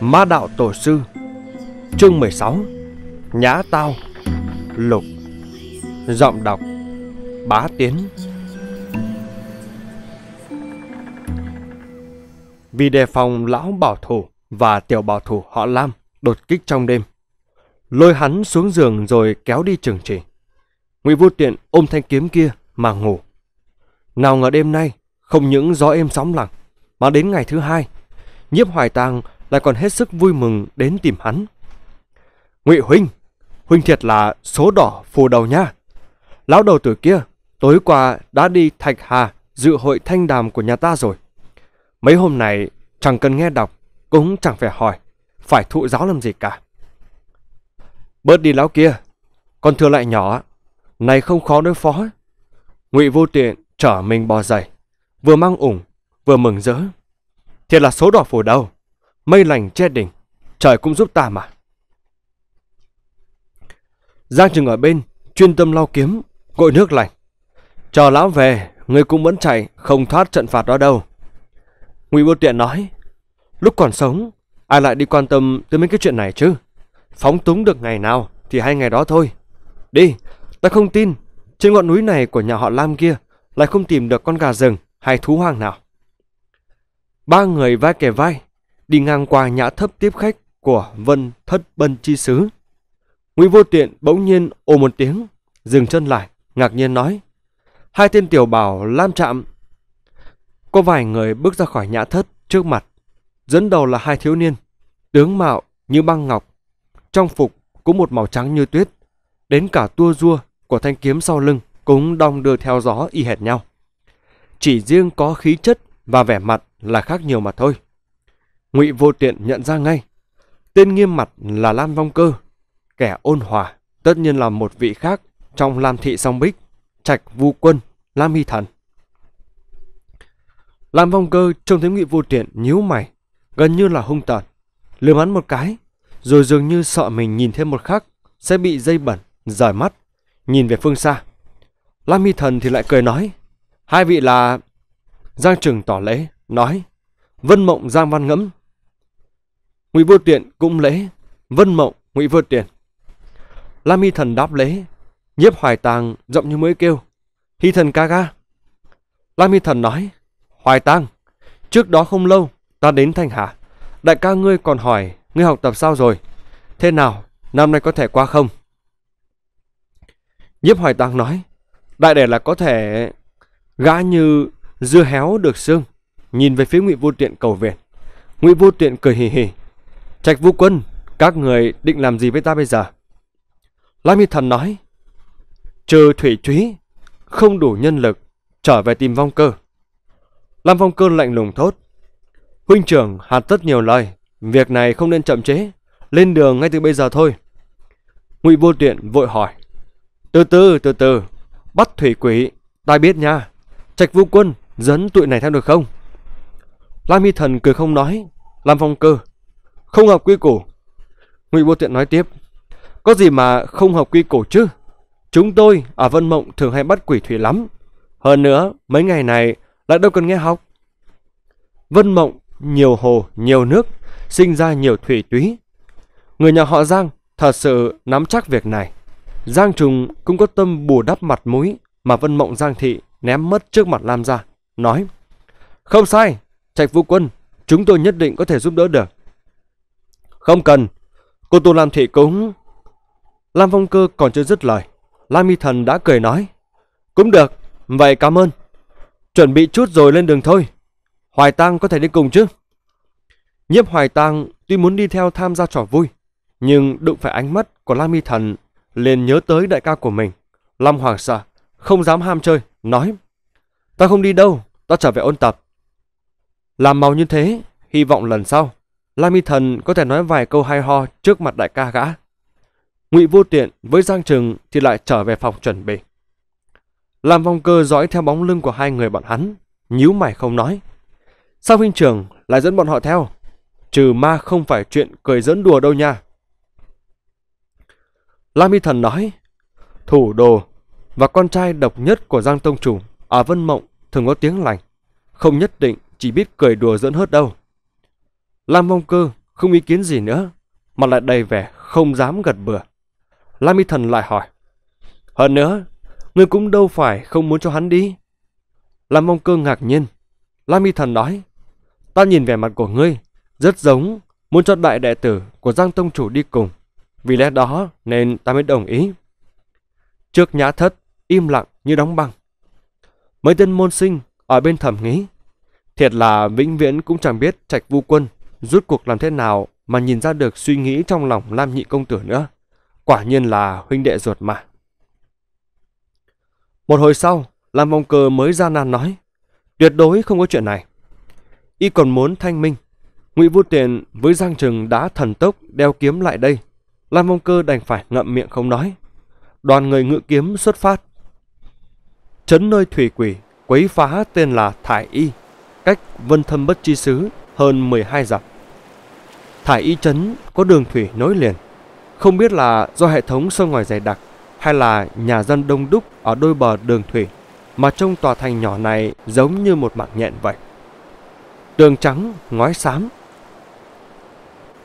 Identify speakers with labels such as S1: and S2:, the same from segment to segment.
S1: Ma đạo tổ sư Chương 16 Nhã tao Lục Giọng đọc Bá Tiến Vì đề phòng lão bảo thủ và tiểu bảo thủ họ Lam đột kích trong đêm Lôi hắn xuống giường rồi kéo đi trừng trị Ngụy Vô Tiện ôm thanh kiếm kia mà ngủ Nào ngờ đêm nay không những gió êm sóng lặng Mà đến ngày thứ hai Nhiếp Hoài Tàng lại còn hết sức vui mừng đến tìm hắn. Ngụy huynh, huynh thiệt là số đỏ phù đầu nha. Lão đầu tử kia, tối qua đã đi Thạch Hà dự hội thanh đàm của nhà ta rồi. Mấy hôm này chẳng cần nghe đọc, cũng chẳng phải hỏi, phải thụ giáo làm gì cả. Bớt đi lão kia, con thưa lại nhỏ, này không khó đối phó. Ngụy vô tiện trở mình bò dậy, vừa mang ủng, vừa mừng rỡ. Thiệt là số đỏ phù đầu mây lành che đỉnh, trời cũng giúp ta mà. Giang chừng ở bên, chuyên tâm lau kiếm, gội nước lành. Chờ lão về, người cũng vẫn chạy, không thoát trận phạt đó đâu. Ngụy Vô Tiện nói, lúc còn sống, ai lại đi quan tâm tới mấy cái chuyện này chứ? Phóng túng được ngày nào thì hai ngày đó thôi. Đi, ta không tin, trên ngọn núi này của nhà họ Lam kia lại không tìm được con gà rừng hay thú hoang nào. Ba người vai kề vai, đi ngang qua nhã thấp tiếp khách của Vân Thất Bân Chi Sứ. Nguy vô tiện bỗng nhiên ồ một tiếng, dừng chân lại, ngạc nhiên nói. Hai tên tiểu bảo lam chạm. Có vài người bước ra khỏi nhã thất trước mặt, dẫn đầu là hai thiếu niên, tướng mạo như băng ngọc, trong phục cũng một màu trắng như tuyết, đến cả tua rua của thanh kiếm sau lưng cũng đong đưa theo gió y hệt nhau. Chỉ riêng có khí chất và vẻ mặt là khác nhiều mà thôi ngụy vô tiện nhận ra ngay tên nghiêm mặt là lam vong cơ kẻ ôn hòa tất nhiên là một vị khác trong lam thị song bích trạch vu quân lam hy thần lam vong cơ trông thấy ngụy vô tiện nhíu mày gần như là hung tợn lườm hắn một cái rồi dường như sợ mình nhìn thêm một khắc sẽ bị dây bẩn rời mắt nhìn về phương xa lam hy thần thì lại cười nói hai vị là giang trừng tỏ lễ nói vân mộng giang văn ngẫm Ngụy Vô Tiện cũng lễ, Vân Mộng, Ngụy Vô Tiện. Lam Hy Thần đáp lễ, nhiếp hoài tàng giọng như mới kêu, Hy Thần ca ca. Lam Hy Thần nói, Hoài tàng, trước đó không lâu ta đến Thanh Hà, đại ca ngươi còn hỏi ngươi học tập sao rồi, thế nào, năm nay có thể qua không? Nhiếp hoài tàng nói, đại để là có thể gã như dưa héo được xương nhìn về phía ngụy vô tiện cầu viện ngụy vô tiện cười hì hì Trạch Vũ Quân, các người định làm gì với ta bây giờ? Lai Mi Thần nói, trừ thủy trúy, không đủ nhân lực, trở về tìm vong cơ. Lam Phong cơ lạnh lùng thốt, huynh trưởng hạt tất nhiều lời, việc này không nên chậm chế, lên đường ngay từ bây giờ thôi. Ngụy Vô Tuyện vội hỏi, từ từ, từ từ, bắt thủy quỷ, ta biết nha, Trạch Vũ Quân dẫn tụi này theo được không? Lam Mi Thần cười không nói, Lam Phong Cơ không học quy củ. Ngụy Vô Tiện nói tiếp, có gì mà không học quy củ chứ? Chúng tôi ở Vân Mộng thường hay bắt quỷ thủy lắm. Hơn nữa, mấy ngày này lại đâu cần nghe học. Vân Mộng, nhiều hồ, nhiều nước, sinh ra nhiều thủy túy. Người nhà họ Giang thật sự nắm chắc việc này. Giang Trùng cũng có tâm bù đắp mặt mũi mà Vân Mộng Giang Thị ném mất trước mặt Lam gia, nói Không sai, Trạch Vũ Quân, chúng tôi nhất định có thể giúp đỡ được. Không cần, cô Tu Lam Thị cũng... Lam Phong Cơ còn chưa dứt lời. Lam Y Thần đã cười nói. Cũng được, vậy cảm ơn. Chuẩn bị chút rồi lên đường thôi. Hoài Tăng có thể đi cùng chứ? Nhiếp Hoài Tăng tuy muốn đi theo tham gia trò vui, nhưng đụng phải ánh mắt của Lam Y Thần liền nhớ tới đại ca của mình. lam Hoàng sợ, không dám ham chơi, nói. Ta không đi đâu, ta trở về ôn tập. Làm màu như thế, hy vọng lần sau Lam Mi Thần có thể nói vài câu hay ho trước mặt đại ca gã. Ngụy Vô Tiện với Giang Trừng thì lại trở về phòng chuẩn bị. Làm vong cơ dõi theo bóng lưng của hai người bọn hắn, nhíu mày không nói. Sao huynh trưởng lại dẫn bọn họ theo? Trừ ma không phải chuyện cười dẫn đùa đâu nha. Lam Mi Thần nói, thủ đồ và con trai độc nhất của Giang Tông Chủ ở à Vân Mộng thường có tiếng lành, không nhất định chỉ biết cười đùa dẫn hớt đâu. Lam Mông Cơ không ý kiến gì nữa, mà lại đầy vẻ không dám gật bừa. Lam Y Thần lại hỏi, hơn nữa, ngươi cũng đâu phải không muốn cho hắn đi. Lam Mông Cơ ngạc nhiên, Lam Y Thần nói, ta nhìn vẻ mặt của ngươi, rất giống muốn cho đại đệ tử của Giang Tông Chủ đi cùng, vì lẽ đó nên ta mới đồng ý. Trước nhã thất, im lặng như đóng băng. Mấy tên môn sinh ở bên thẩm nghĩ, thiệt là vĩnh viễn cũng chẳng biết trạch vu quân rút cuộc làm thế nào mà nhìn ra được suy nghĩ trong lòng Lam Nhị Công Tử nữa. Quả nhiên là huynh đệ ruột mà. Một hồi sau, Lam Vong Cơ mới ra nan nói, tuyệt đối không có chuyện này. Y còn muốn thanh minh, Ngụy Vô Tiền với Giang Trừng đã thần tốc đeo kiếm lại đây. Lam Vong Cơ đành phải ngậm miệng không nói. Đoàn người ngự kiếm xuất phát. Trấn nơi thủy quỷ, quấy phá tên là Thải Y, cách Vân Thâm Bất Chi xứ hơn 12 dặm. Thải Y Trấn có đường thủy nối liền. Không biết là do hệ thống sông ngoài dày đặc hay là nhà dân đông đúc ở đôi bờ đường thủy mà trong tòa thành nhỏ này giống như một mạng nhện vậy. đường trắng, ngói xám.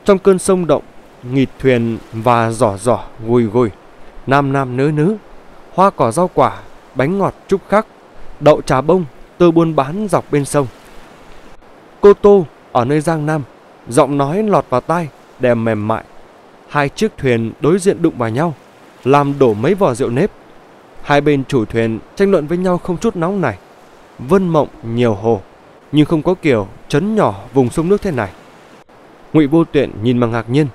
S1: Trong cơn sông động, nghịt thuyền và giỏ giỏ gùi gùi, nam nam nữ nữ, hoa cỏ rau quả, bánh ngọt trúc khắc, đậu trà bông, tơ buôn bán dọc bên sông. Cô Tô ở nơi Giang Nam giọng nói lọt vào tai, đèm mềm mại. Hai chiếc thuyền đối diện đụng vào nhau, làm đổ mấy vò rượu nếp. Hai bên chủ thuyền tranh luận với nhau không chút nóng này. Vân mộng nhiều hồ, nhưng không có kiểu chấn nhỏ vùng sông nước thế này. Ngụy Vô Tuyện nhìn bằng ngạc nhiên,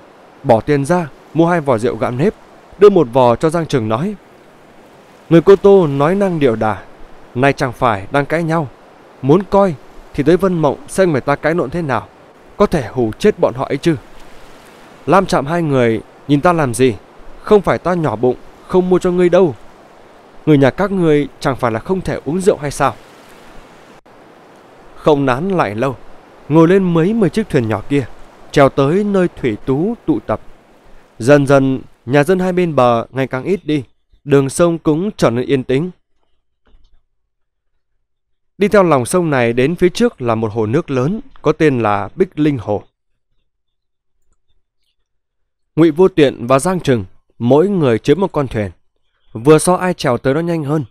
S1: bỏ tiền ra mua hai vò rượu gạm nếp, đưa một vò cho Giang Trường nói. Người cô Tô nói năng điệu đà, nay chẳng phải đang cãi nhau, muốn coi thì tới Vân Mộng xem người ta cãi lộn thế nào. Có thể hù chết bọn họ ấy chứ Lam chạm hai người Nhìn ta làm gì Không phải ta nhỏ bụng Không mua cho ngươi đâu Người nhà các ngươi chẳng phải là không thể uống rượu hay sao Không nán lại lâu Ngồi lên mấy mười chiếc thuyền nhỏ kia Trèo tới nơi thủy tú tụ tập Dần dần Nhà dân hai bên bờ ngày càng ít đi Đường sông cũng trở nên yên tĩnh Đi theo lòng sông này đến phía trước là một hồ nước lớn có tên là Bích Linh Hồ. Ngụy Vô Tiện và Giang Trừng, mỗi người chiếm một con thuyền. Vừa so ai trèo tới nó nhanh hơn,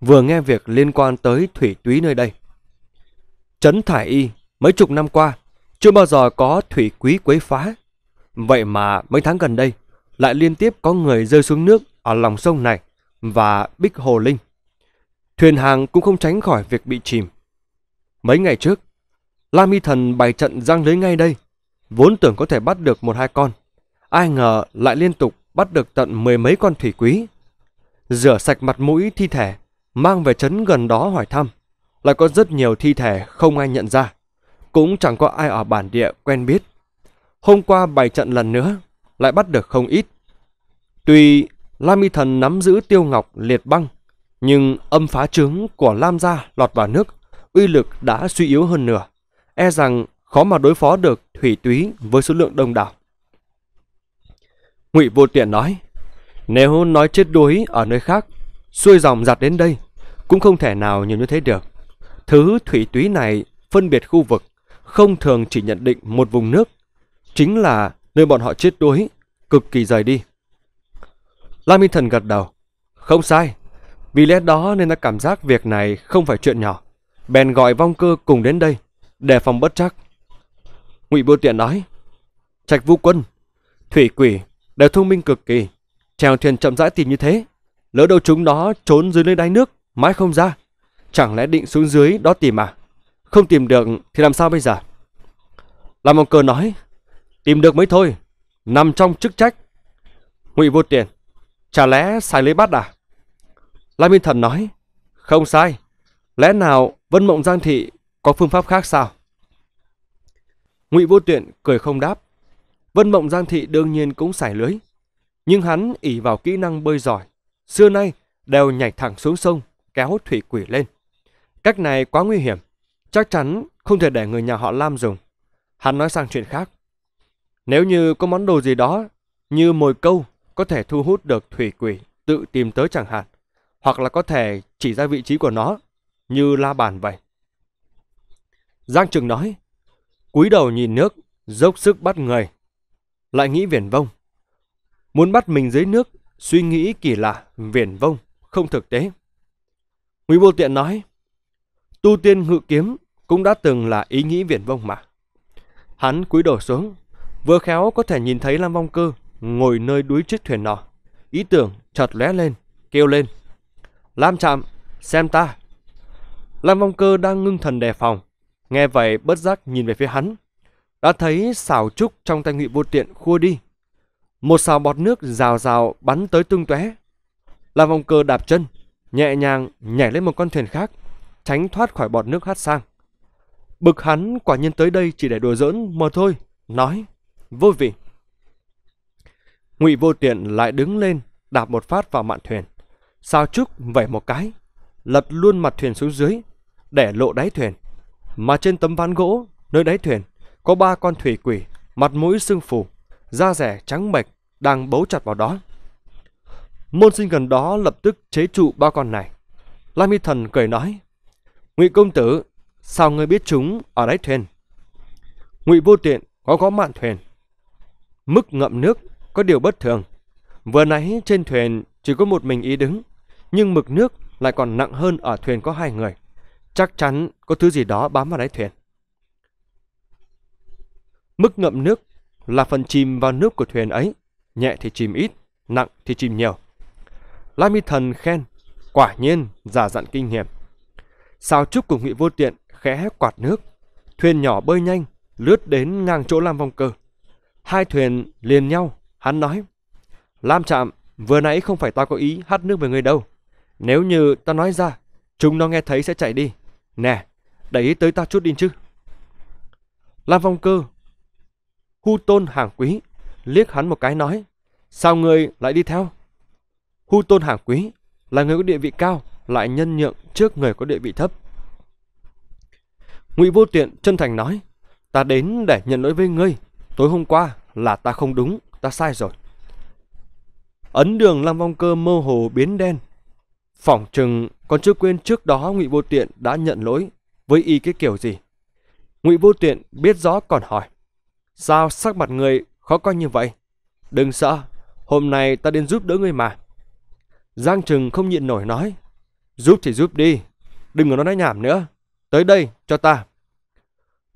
S1: vừa nghe việc liên quan tới thủy túy nơi đây. Trấn Thải Y, mấy chục năm qua, chưa bao giờ có thủy quý quấy phá. Vậy mà mấy tháng gần đây, lại liên tiếp có người rơi xuống nước ở lòng sông này và Bích Hồ Linh thuyền hàng cũng không tránh khỏi việc bị chìm. Mấy ngày trước, Lam Mi Thần bày trận giăng lưới ngay đây, vốn tưởng có thể bắt được một hai con. Ai ngờ lại liên tục bắt được tận mười mấy con thủy quý. Rửa sạch mặt mũi thi thể, mang về trấn gần đó hỏi thăm. Lại có rất nhiều thi thể không ai nhận ra, cũng chẳng có ai ở bản địa quen biết. Hôm qua bày trận lần nữa, lại bắt được không ít. Tuy Lam Mi Thần nắm giữ tiêu ngọc liệt băng, nhưng âm phá trướng của Lam Gia lọt vào nước, uy lực đã suy yếu hơn nửa, e rằng khó mà đối phó được thủy túy với số lượng đông đảo. Ngụy Vô Tiện nói, nếu nói chết đuối ở nơi khác, xuôi dòng giặt đến đây, cũng không thể nào nhiều như thế được. Thứ thủy túy này phân biệt khu vực, không thường chỉ nhận định một vùng nước, chính là nơi bọn họ chết đuối, cực kỳ rời đi. Lam Minh Thần gật đầu, không sai, vì lẽ đó nên ta cảm giác việc này không phải chuyện nhỏ. Bèn gọi vong cơ cùng đến đây, để phòng bất chắc. Ngụy Bưu Tiện nói, Trạch Vũ Quân, Thủy Quỷ đều thông minh cực kỳ, trèo thuyền chậm rãi tìm như thế. Lỡ đâu chúng nó trốn dưới nơi đáy nước, mãi không ra. Chẳng lẽ định xuống dưới đó tìm à? Không tìm được thì làm sao bây giờ? Làm vong cơ nói, tìm được mới thôi, nằm trong chức trách. Ngụy Vô Tiện, chả lẽ xài lấy bắt à? La Minh Thần nói, không sai, lẽ nào Vân Mộng Giang Thị có phương pháp khác sao? Ngụy Vô Tuyện cười không đáp. Vân Mộng Giang Thị đương nhiên cũng sải lưới, nhưng hắn ỉ vào kỹ năng bơi giỏi, xưa nay đều nhảy thẳng xuống sông, kéo thủy quỷ lên. Cách này quá nguy hiểm, chắc chắn không thể để người nhà họ Lam dùng. Hắn nói sang chuyện khác. Nếu như có món đồ gì đó, như mồi câu, có thể thu hút được thủy quỷ tự tìm tới chẳng hạn, hoặc là có thể chỉ ra vị trí của nó, như la bàn vậy. Giang Trừng nói, cúi đầu nhìn nước, dốc sức bắt người. Lại nghĩ viển vông. Muốn bắt mình dưới nước, suy nghĩ kỳ lạ, viển vông, không thực tế. Ngụy Vô Tiện nói, tu tiên ngự kiếm cũng đã từng là ý nghĩ viển vông mà. Hắn cúi đầu xuống, vừa khéo có thể nhìn thấy Lam Vong Cơ ngồi nơi đuối chiếc thuyền nọ. Ý tưởng chợt lóe lên, kêu lên. Lam chạm, xem ta. Lam vong cơ đang ngưng thần đề phòng, nghe vậy bất giác nhìn về phía hắn. Đã thấy xào trúc trong tay ngụy vô tiện khua đi. Một xào bọt nước rào rào bắn tới tung tóe. Lam vong cơ đạp chân, nhẹ nhàng nhảy lên một con thuyền khác, tránh thoát khỏi bọt nước hát sang. Bực hắn quả nhiên tới đây chỉ để đùa giỡn mà thôi, nói, vô vị. Ngụy vô tiện lại đứng lên, đạp một phát vào mạn thuyền. Sao trúc vẩy một cái, lật luôn mặt thuyền xuống dưới, để lộ đáy thuyền. Mà trên tấm ván gỗ, nơi đáy thuyền, có ba con thủy quỷ, mặt mũi xương phù, da rẻ trắng bệch đang bấu chặt vào đó. Môn sinh gần đó lập tức chế trụ ba con này. Lam Y Thần cười nói, Ngụy công tử, sao ngươi biết chúng ở đáy thuyền? Ngụy vô tiện có có mạn thuyền. Mức ngậm nước có điều bất thường. Vừa nãy trên thuyền chỉ có một mình ý đứng nhưng mực nước lại còn nặng hơn ở thuyền có hai người. Chắc chắn có thứ gì đó bám vào đáy thuyền. Mức ngậm nước là phần chìm vào nước của thuyền ấy, nhẹ thì chìm ít, nặng thì chìm nhiều. Lai Thần khen, quả nhiên giả dặn kinh nghiệm. Sao trúc của ngụy Vô Tiện khẽ quạt nước, thuyền nhỏ bơi nhanh, lướt đến ngang chỗ Lam Vong Cơ. Hai thuyền liền nhau, hắn nói, Lam Trạm, vừa nãy không phải ta có ý hát nước về người đâu. Nếu như ta nói ra, chúng nó nghe thấy sẽ chạy đi. Nè, đẩy ý tới ta chút đi chứ. Lam Phong Cơ, Hu Tôn Hàng Quý, liếc hắn một cái nói, sao người lại đi theo? Hu Tôn Hàng Quý là người có địa vị cao, lại nhân nhượng trước người có địa vị thấp. Ngụy Vô Tiện chân thành nói, ta đến để nhận lỗi với ngươi, tối hôm qua là ta không đúng, ta sai rồi. Ấn đường Lam Vong Cơ mơ hồ biến đen, Phỏng chừng còn chưa quên trước đó Ngụy Vô Tiện đã nhận lỗi với y cái kiểu gì. Ngụy Vô Tiện biết rõ còn hỏi. Sao sắc mặt người khó coi như vậy? Đừng sợ, hôm nay ta đến giúp đỡ người mà. Giang Trừng không nhịn nổi nói. Giúp thì giúp đi, đừng có nói nhảm nữa. Tới đây cho ta.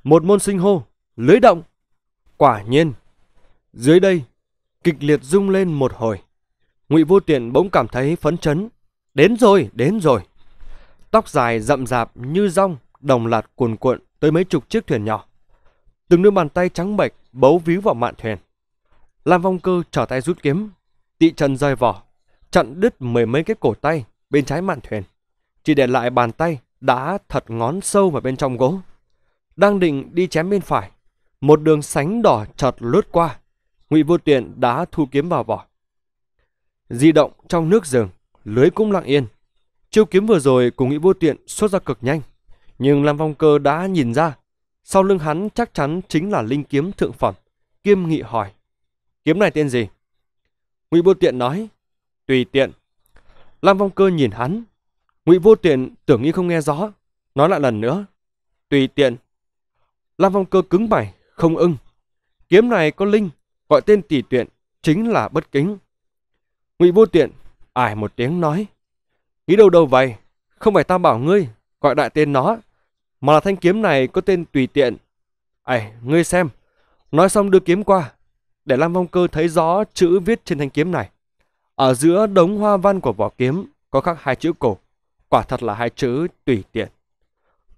S1: Một môn sinh hô, lưới động. Quả nhiên, dưới đây, kịch liệt rung lên một hồi. Ngụy Vô Tiện bỗng cảm thấy phấn chấn, Đến rồi, đến rồi. Tóc dài rậm rạp như rong, đồng loạt cuồn cuộn tới mấy chục chiếc thuyền nhỏ. Từng đôi bàn tay trắng bệch bấu víu vào mạn thuyền. Lam Vong Cơ trở tay rút kiếm, tị chân rơi vỏ, chặn đứt mười mấy cái cổ tay bên trái mạn thuyền. Chỉ để lại bàn tay đã thật ngón sâu vào bên trong gỗ. Đang định đi chém bên phải, một đường sánh đỏ chợt lướt qua. Ngụy Vô Tiện đã thu kiếm vào vỏ. Di động trong nước rừng, lưới cũng lặng yên. Chiêu kiếm vừa rồi của Nghĩ Vô Tiện xuất ra cực nhanh, nhưng Lam Phong Cơ đã nhìn ra, sau lưng hắn chắc chắn chính là linh kiếm thượng phẩm, kiêm nghị hỏi. Kiếm này tên gì? Ngụy Vô Tiện nói, tùy tiện. Lam Phong Cơ nhìn hắn, Ngụy Vô Tiện tưởng như không nghe rõ, nói lại lần nữa, tùy tiện. Lam Phong Cơ cứng bảy không ưng. Kiếm này có linh, gọi tên tỷ tiện chính là bất kính. Ngụy Vô Tiện ải một tiếng nói. Ý đâu đâu vậy? Không phải ta bảo ngươi, gọi đại tên nó. Mà là thanh kiếm này có tên tùy tiện. Ải, ngươi xem. Nói xong đưa kiếm qua. Để Lam Vong Cơ thấy rõ chữ viết trên thanh kiếm này. Ở giữa đống hoa văn của vỏ kiếm có khắc hai chữ cổ. Quả thật là hai chữ tùy tiện.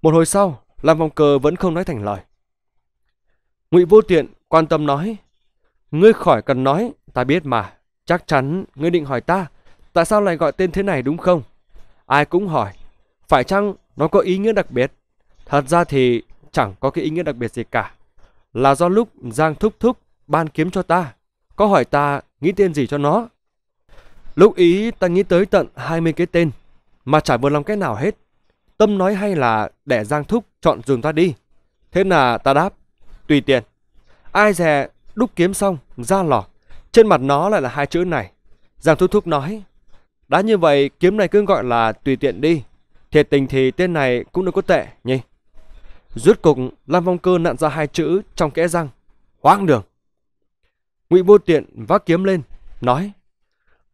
S1: Một hồi sau, Lam Vong Cơ vẫn không nói thành lời. Ngụy Vô Tiện quan tâm nói. Ngươi khỏi cần nói, ta biết mà. Chắc chắn ngươi định hỏi ta tại sao lại gọi tên thế này đúng không? Ai cũng hỏi, phải chăng nó có ý nghĩa đặc biệt? Thật ra thì chẳng có cái ý nghĩa đặc biệt gì cả. Là do lúc Giang Thúc Thúc ban kiếm cho ta, có hỏi ta nghĩ tên gì cho nó. Lúc ý ta nghĩ tới tận 20 cái tên, mà chả vừa lòng cái nào hết. Tâm nói hay là để Giang Thúc chọn dùng ta đi. Thế là ta đáp, tùy tiện. Ai dè đúc kiếm xong, ra lò. Trên mặt nó lại là hai chữ này. Giang Thúc Thúc nói, đã như vậy kiếm này cứ gọi là tùy tiện đi Thiệt tình thì tên này cũng đâu có tệ nhỉ Rốt cục Lam Phong Cơ nặn ra hai chữ trong kẽ răng Hoang đường Ngụy Vô Tiện vác kiếm lên Nói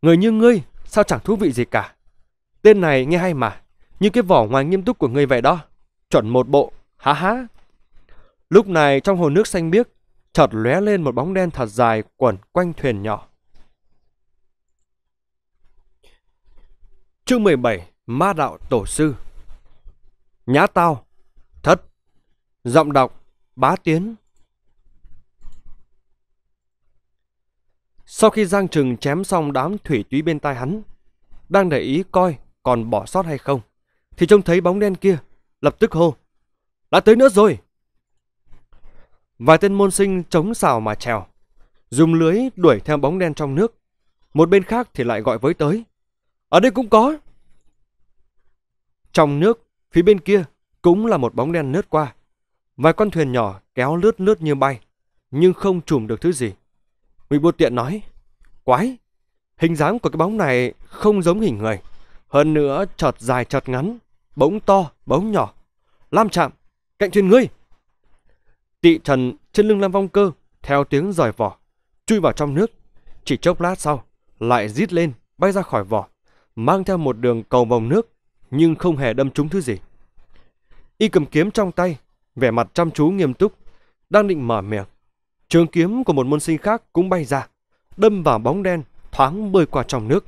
S1: Người như ngươi sao chẳng thú vị gì cả Tên này nghe hay mà Như cái vỏ ngoài nghiêm túc của ngươi vậy đó Chuẩn một bộ Há há Lúc này trong hồ nước xanh biếc Chợt lóe lên một bóng đen thật dài quẩn quanh thuyền nhỏ Chương 17 Ma Đạo Tổ Sư Nhã Tao Thất Giọng đọc Bá Tiến Sau khi Giang Trừng chém xong đám thủy túy bên tai hắn, đang để ý coi còn bỏ sót hay không, thì trông thấy bóng đen kia, lập tức hô. Đã tới nữa rồi! Vài tên môn sinh chống xào mà trèo, dùng lưới đuổi theo bóng đen trong nước. Một bên khác thì lại gọi với tới. Ở đây cũng có. Trong nước, phía bên kia cũng là một bóng đen lướt qua. Vài con thuyền nhỏ kéo lướt lướt như bay, nhưng không trùm được thứ gì. Ngụy Bột Tiện nói, quái, hình dáng của cái bóng này không giống hình người. Hơn nữa chợt dài chợt ngắn, bỗng to, bỗng nhỏ. Lam chạm, cạnh thuyền ngươi. Tị trần trên lưng Lam Vong Cơ, theo tiếng rời vỏ, chui vào trong nước. Chỉ chốc lát sau, lại rít lên, bay ra khỏi vỏ mang theo một đường cầu màu nước, nhưng không hề đâm trúng thứ gì. Y cầm kiếm trong tay, vẻ mặt chăm chú nghiêm túc, đang định mở miệng. Trường kiếm của một môn sinh khác cũng bay ra, đâm vào bóng đen, thoáng bơi qua trong nước.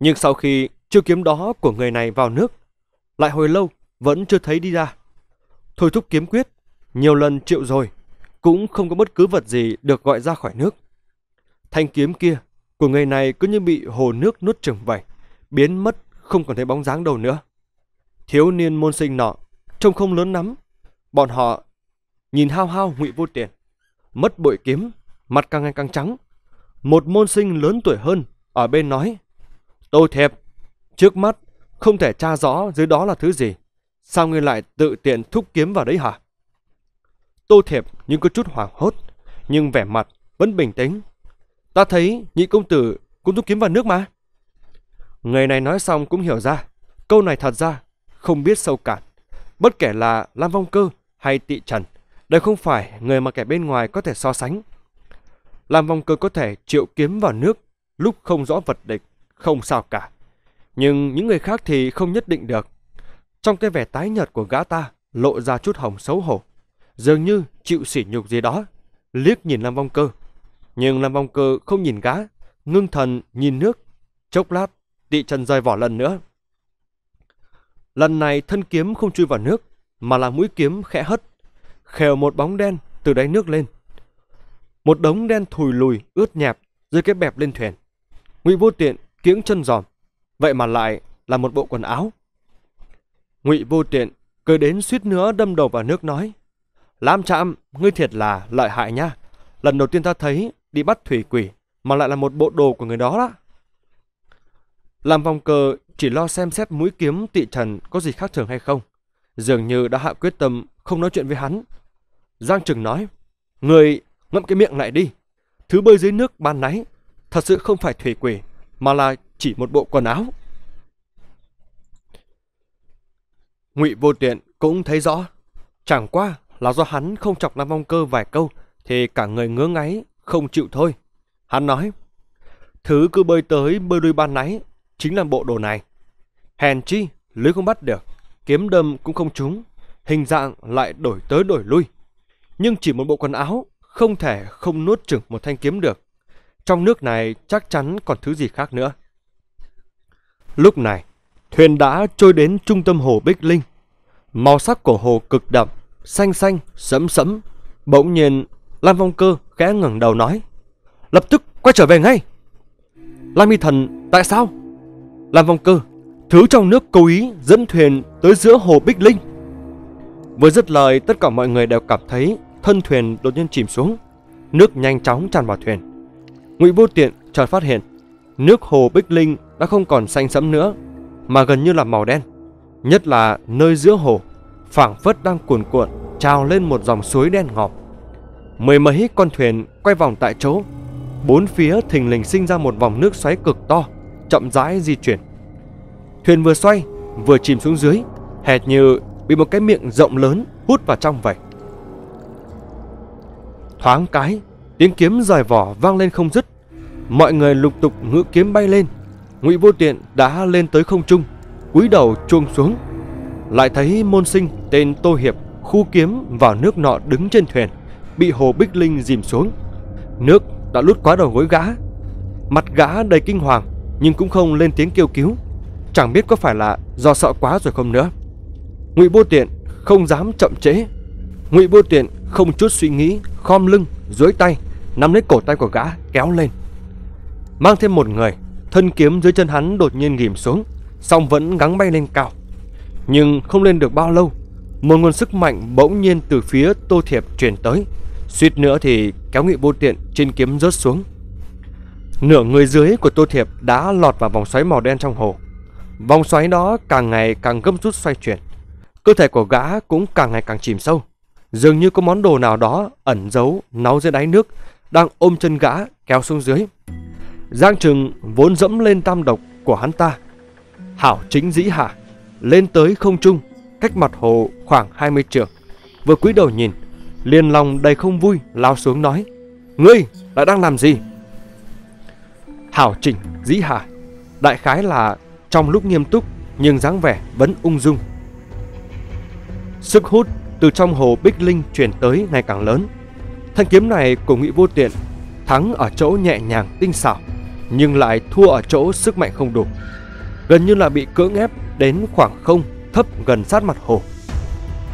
S1: Nhưng sau khi chiêu kiếm đó của người này vào nước, lại hồi lâu vẫn chưa thấy đi ra. Thôi thúc kiếm quyết, nhiều lần triệu rồi, cũng không có bất cứ vật gì được gọi ra khỏi nước. Thanh kiếm kia của người này cứ như bị hồ nước nuốt chừng vậy, biến mất không còn thấy bóng dáng đâu nữa. Thiếu niên môn sinh nọ trông không lớn lắm, bọn họ nhìn hao hao ngụy vô tiền, mất bội kiếm, mặt càng ngày càng trắng. Một môn sinh lớn tuổi hơn ở bên nói, tôi thẹp, trước mắt không thể tra rõ dưới đó là thứ gì, sao ngươi lại tự tiện thúc kiếm vào đấy hả? Tô thẹp nhưng có chút hoảng hốt, nhưng vẻ mặt vẫn bình tĩnh, Ta thấy nhị công tử cũng rút kiếm vào nước mà. Người này nói xong cũng hiểu ra, câu này thật ra không biết sâu cạn. Bất kể là Lam Vong Cơ hay Tị Trần, đều không phải người mà kẻ bên ngoài có thể so sánh. Lam Vong Cơ có thể triệu kiếm vào nước lúc không rõ vật địch, không sao cả. Nhưng những người khác thì không nhất định được. Trong cái vẻ tái nhợt của gã ta lộ ra chút hồng xấu hổ, dường như chịu sỉ nhục gì đó, liếc nhìn Lam Vong Cơ. Nhưng Lâm Vong Cơ không nhìn gã, ngưng thần nhìn nước. Chốc lát, tị trần rời vỏ lần nữa. Lần này thân kiếm không chui vào nước, mà là mũi kiếm khẽ hất, khều một bóng đen từ đáy nước lên. Một đống đen thùi lùi, ướt nhẹp, dưới cái bẹp lên thuyền. Ngụy Vô Tiện kiếng chân giòm, vậy mà lại là một bộ quần áo. Ngụy Vô Tiện cười đến suýt nữa đâm đầu vào nước nói: "Lam Trạm, ngươi thiệt là lợi hại nha. Lần đầu tiên ta thấy đi bắt thủy quỷ mà lại là một bộ đồ của người đó đó. Làm vòng cờ chỉ lo xem xét mũi kiếm tị trần có gì khác thường hay không. Dường như đã hạ quyết tâm không nói chuyện với hắn. Giang Trừng nói, Người ngậm cái miệng lại đi. Thứ bơi dưới nước ban nãy thật sự không phải thủy quỷ mà là chỉ một bộ quần áo. Ngụy Vô Tiện cũng thấy rõ, chẳng qua là do hắn không chọc Nam Vong Cơ vài câu thì cả người ngứa ngáy không chịu thôi. Hắn nói, thứ cứ bơi tới bơi đuôi ban nãy, chính là bộ đồ này. Hèn chi, lưới không bắt được, kiếm đâm cũng không trúng, hình dạng lại đổi tới đổi lui. Nhưng chỉ một bộ quần áo, không thể không nuốt chửng một thanh kiếm được. Trong nước này chắc chắn còn thứ gì khác nữa. Lúc này, thuyền đã trôi đến trung tâm hồ Bích Linh. Màu sắc của hồ cực đậm, xanh xanh, sẫm sẫm. Bỗng nhiên, Lan Phong Cơ khẽ ngẩng đầu nói Lập tức quay trở về ngay Lam Y Thần tại sao Lam vong cơ Thứ trong nước cố ý dẫn thuyền tới giữa hồ Bích Linh Với dứt lời tất cả mọi người đều cảm thấy Thân thuyền đột nhiên chìm xuống Nước nhanh chóng tràn vào thuyền Ngụy Vô Tiện chợt phát hiện Nước hồ Bích Linh đã không còn xanh sẫm nữa Mà gần như là màu đen Nhất là nơi giữa hồ phảng phất đang cuồn cuộn trào lên một dòng suối đen ngọc. Mười mấy con thuyền quay vòng tại chỗ Bốn phía thình lình sinh ra một vòng nước xoáy cực to Chậm rãi di chuyển Thuyền vừa xoay vừa chìm xuống dưới Hệt như bị một cái miệng rộng lớn hút vào trong vậy Thoáng cái Tiếng kiếm rời vỏ vang lên không dứt Mọi người lục tục ngữ kiếm bay lên Ngụy Vô Tiện đã lên tới không trung cúi đầu chuông xuống Lại thấy môn sinh tên Tô Hiệp Khu kiếm vào nước nọ đứng trên thuyền bị Hồ Bích Linh dìm xuống. Nước đã lút quá đầu gối gã. Mặt gã đầy kinh hoàng nhưng cũng không lên tiếng kêu cứu. Chẳng biết có phải là do sợ quá rồi không nữa. Ngụy Bô Tiện không dám chậm trễ. Ngụy Bô Tiện không chút suy nghĩ, khom lưng, duỗi tay, nắm lấy cổ tay của gã kéo lên. Mang thêm một người, thân kiếm dưới chân hắn đột nhiên ghìm xuống, song vẫn gắng bay lên cao. Nhưng không lên được bao lâu, một nguồn sức mạnh bỗng nhiên từ phía Tô Thiệp truyền tới, Suýt nữa thì kéo nghị vô tiện trên kiếm rớt xuống. Nửa người dưới của Tô Thiệp đã lọt vào vòng xoáy màu đen trong hồ. Vòng xoáy đó càng ngày càng gấp rút xoay chuyển. Cơ thể của gã cũng càng ngày càng chìm sâu. Dường như có món đồ nào đó ẩn giấu náu dưới đáy nước đang ôm chân gã kéo xuống dưới. Giang Trừng vốn dẫm lên tam độc của hắn ta. Hảo chính dĩ hạ, lên tới không trung, cách mặt hồ khoảng 20 trượng. Vừa cúi đầu nhìn, Liên Long đầy không vui lao xuống nói Ngươi lại đang làm gì Hảo chỉnh dĩ hà Đại khái là trong lúc nghiêm túc Nhưng dáng vẻ vẫn ung dung Sức hút từ trong hồ Bích Linh chuyển tới ngày càng lớn Thanh kiếm này của Nghị Vô Tiện Thắng ở chỗ nhẹ nhàng tinh xảo Nhưng lại thua ở chỗ sức mạnh không đủ Gần như là bị cưỡng ép đến khoảng không thấp gần sát mặt hồ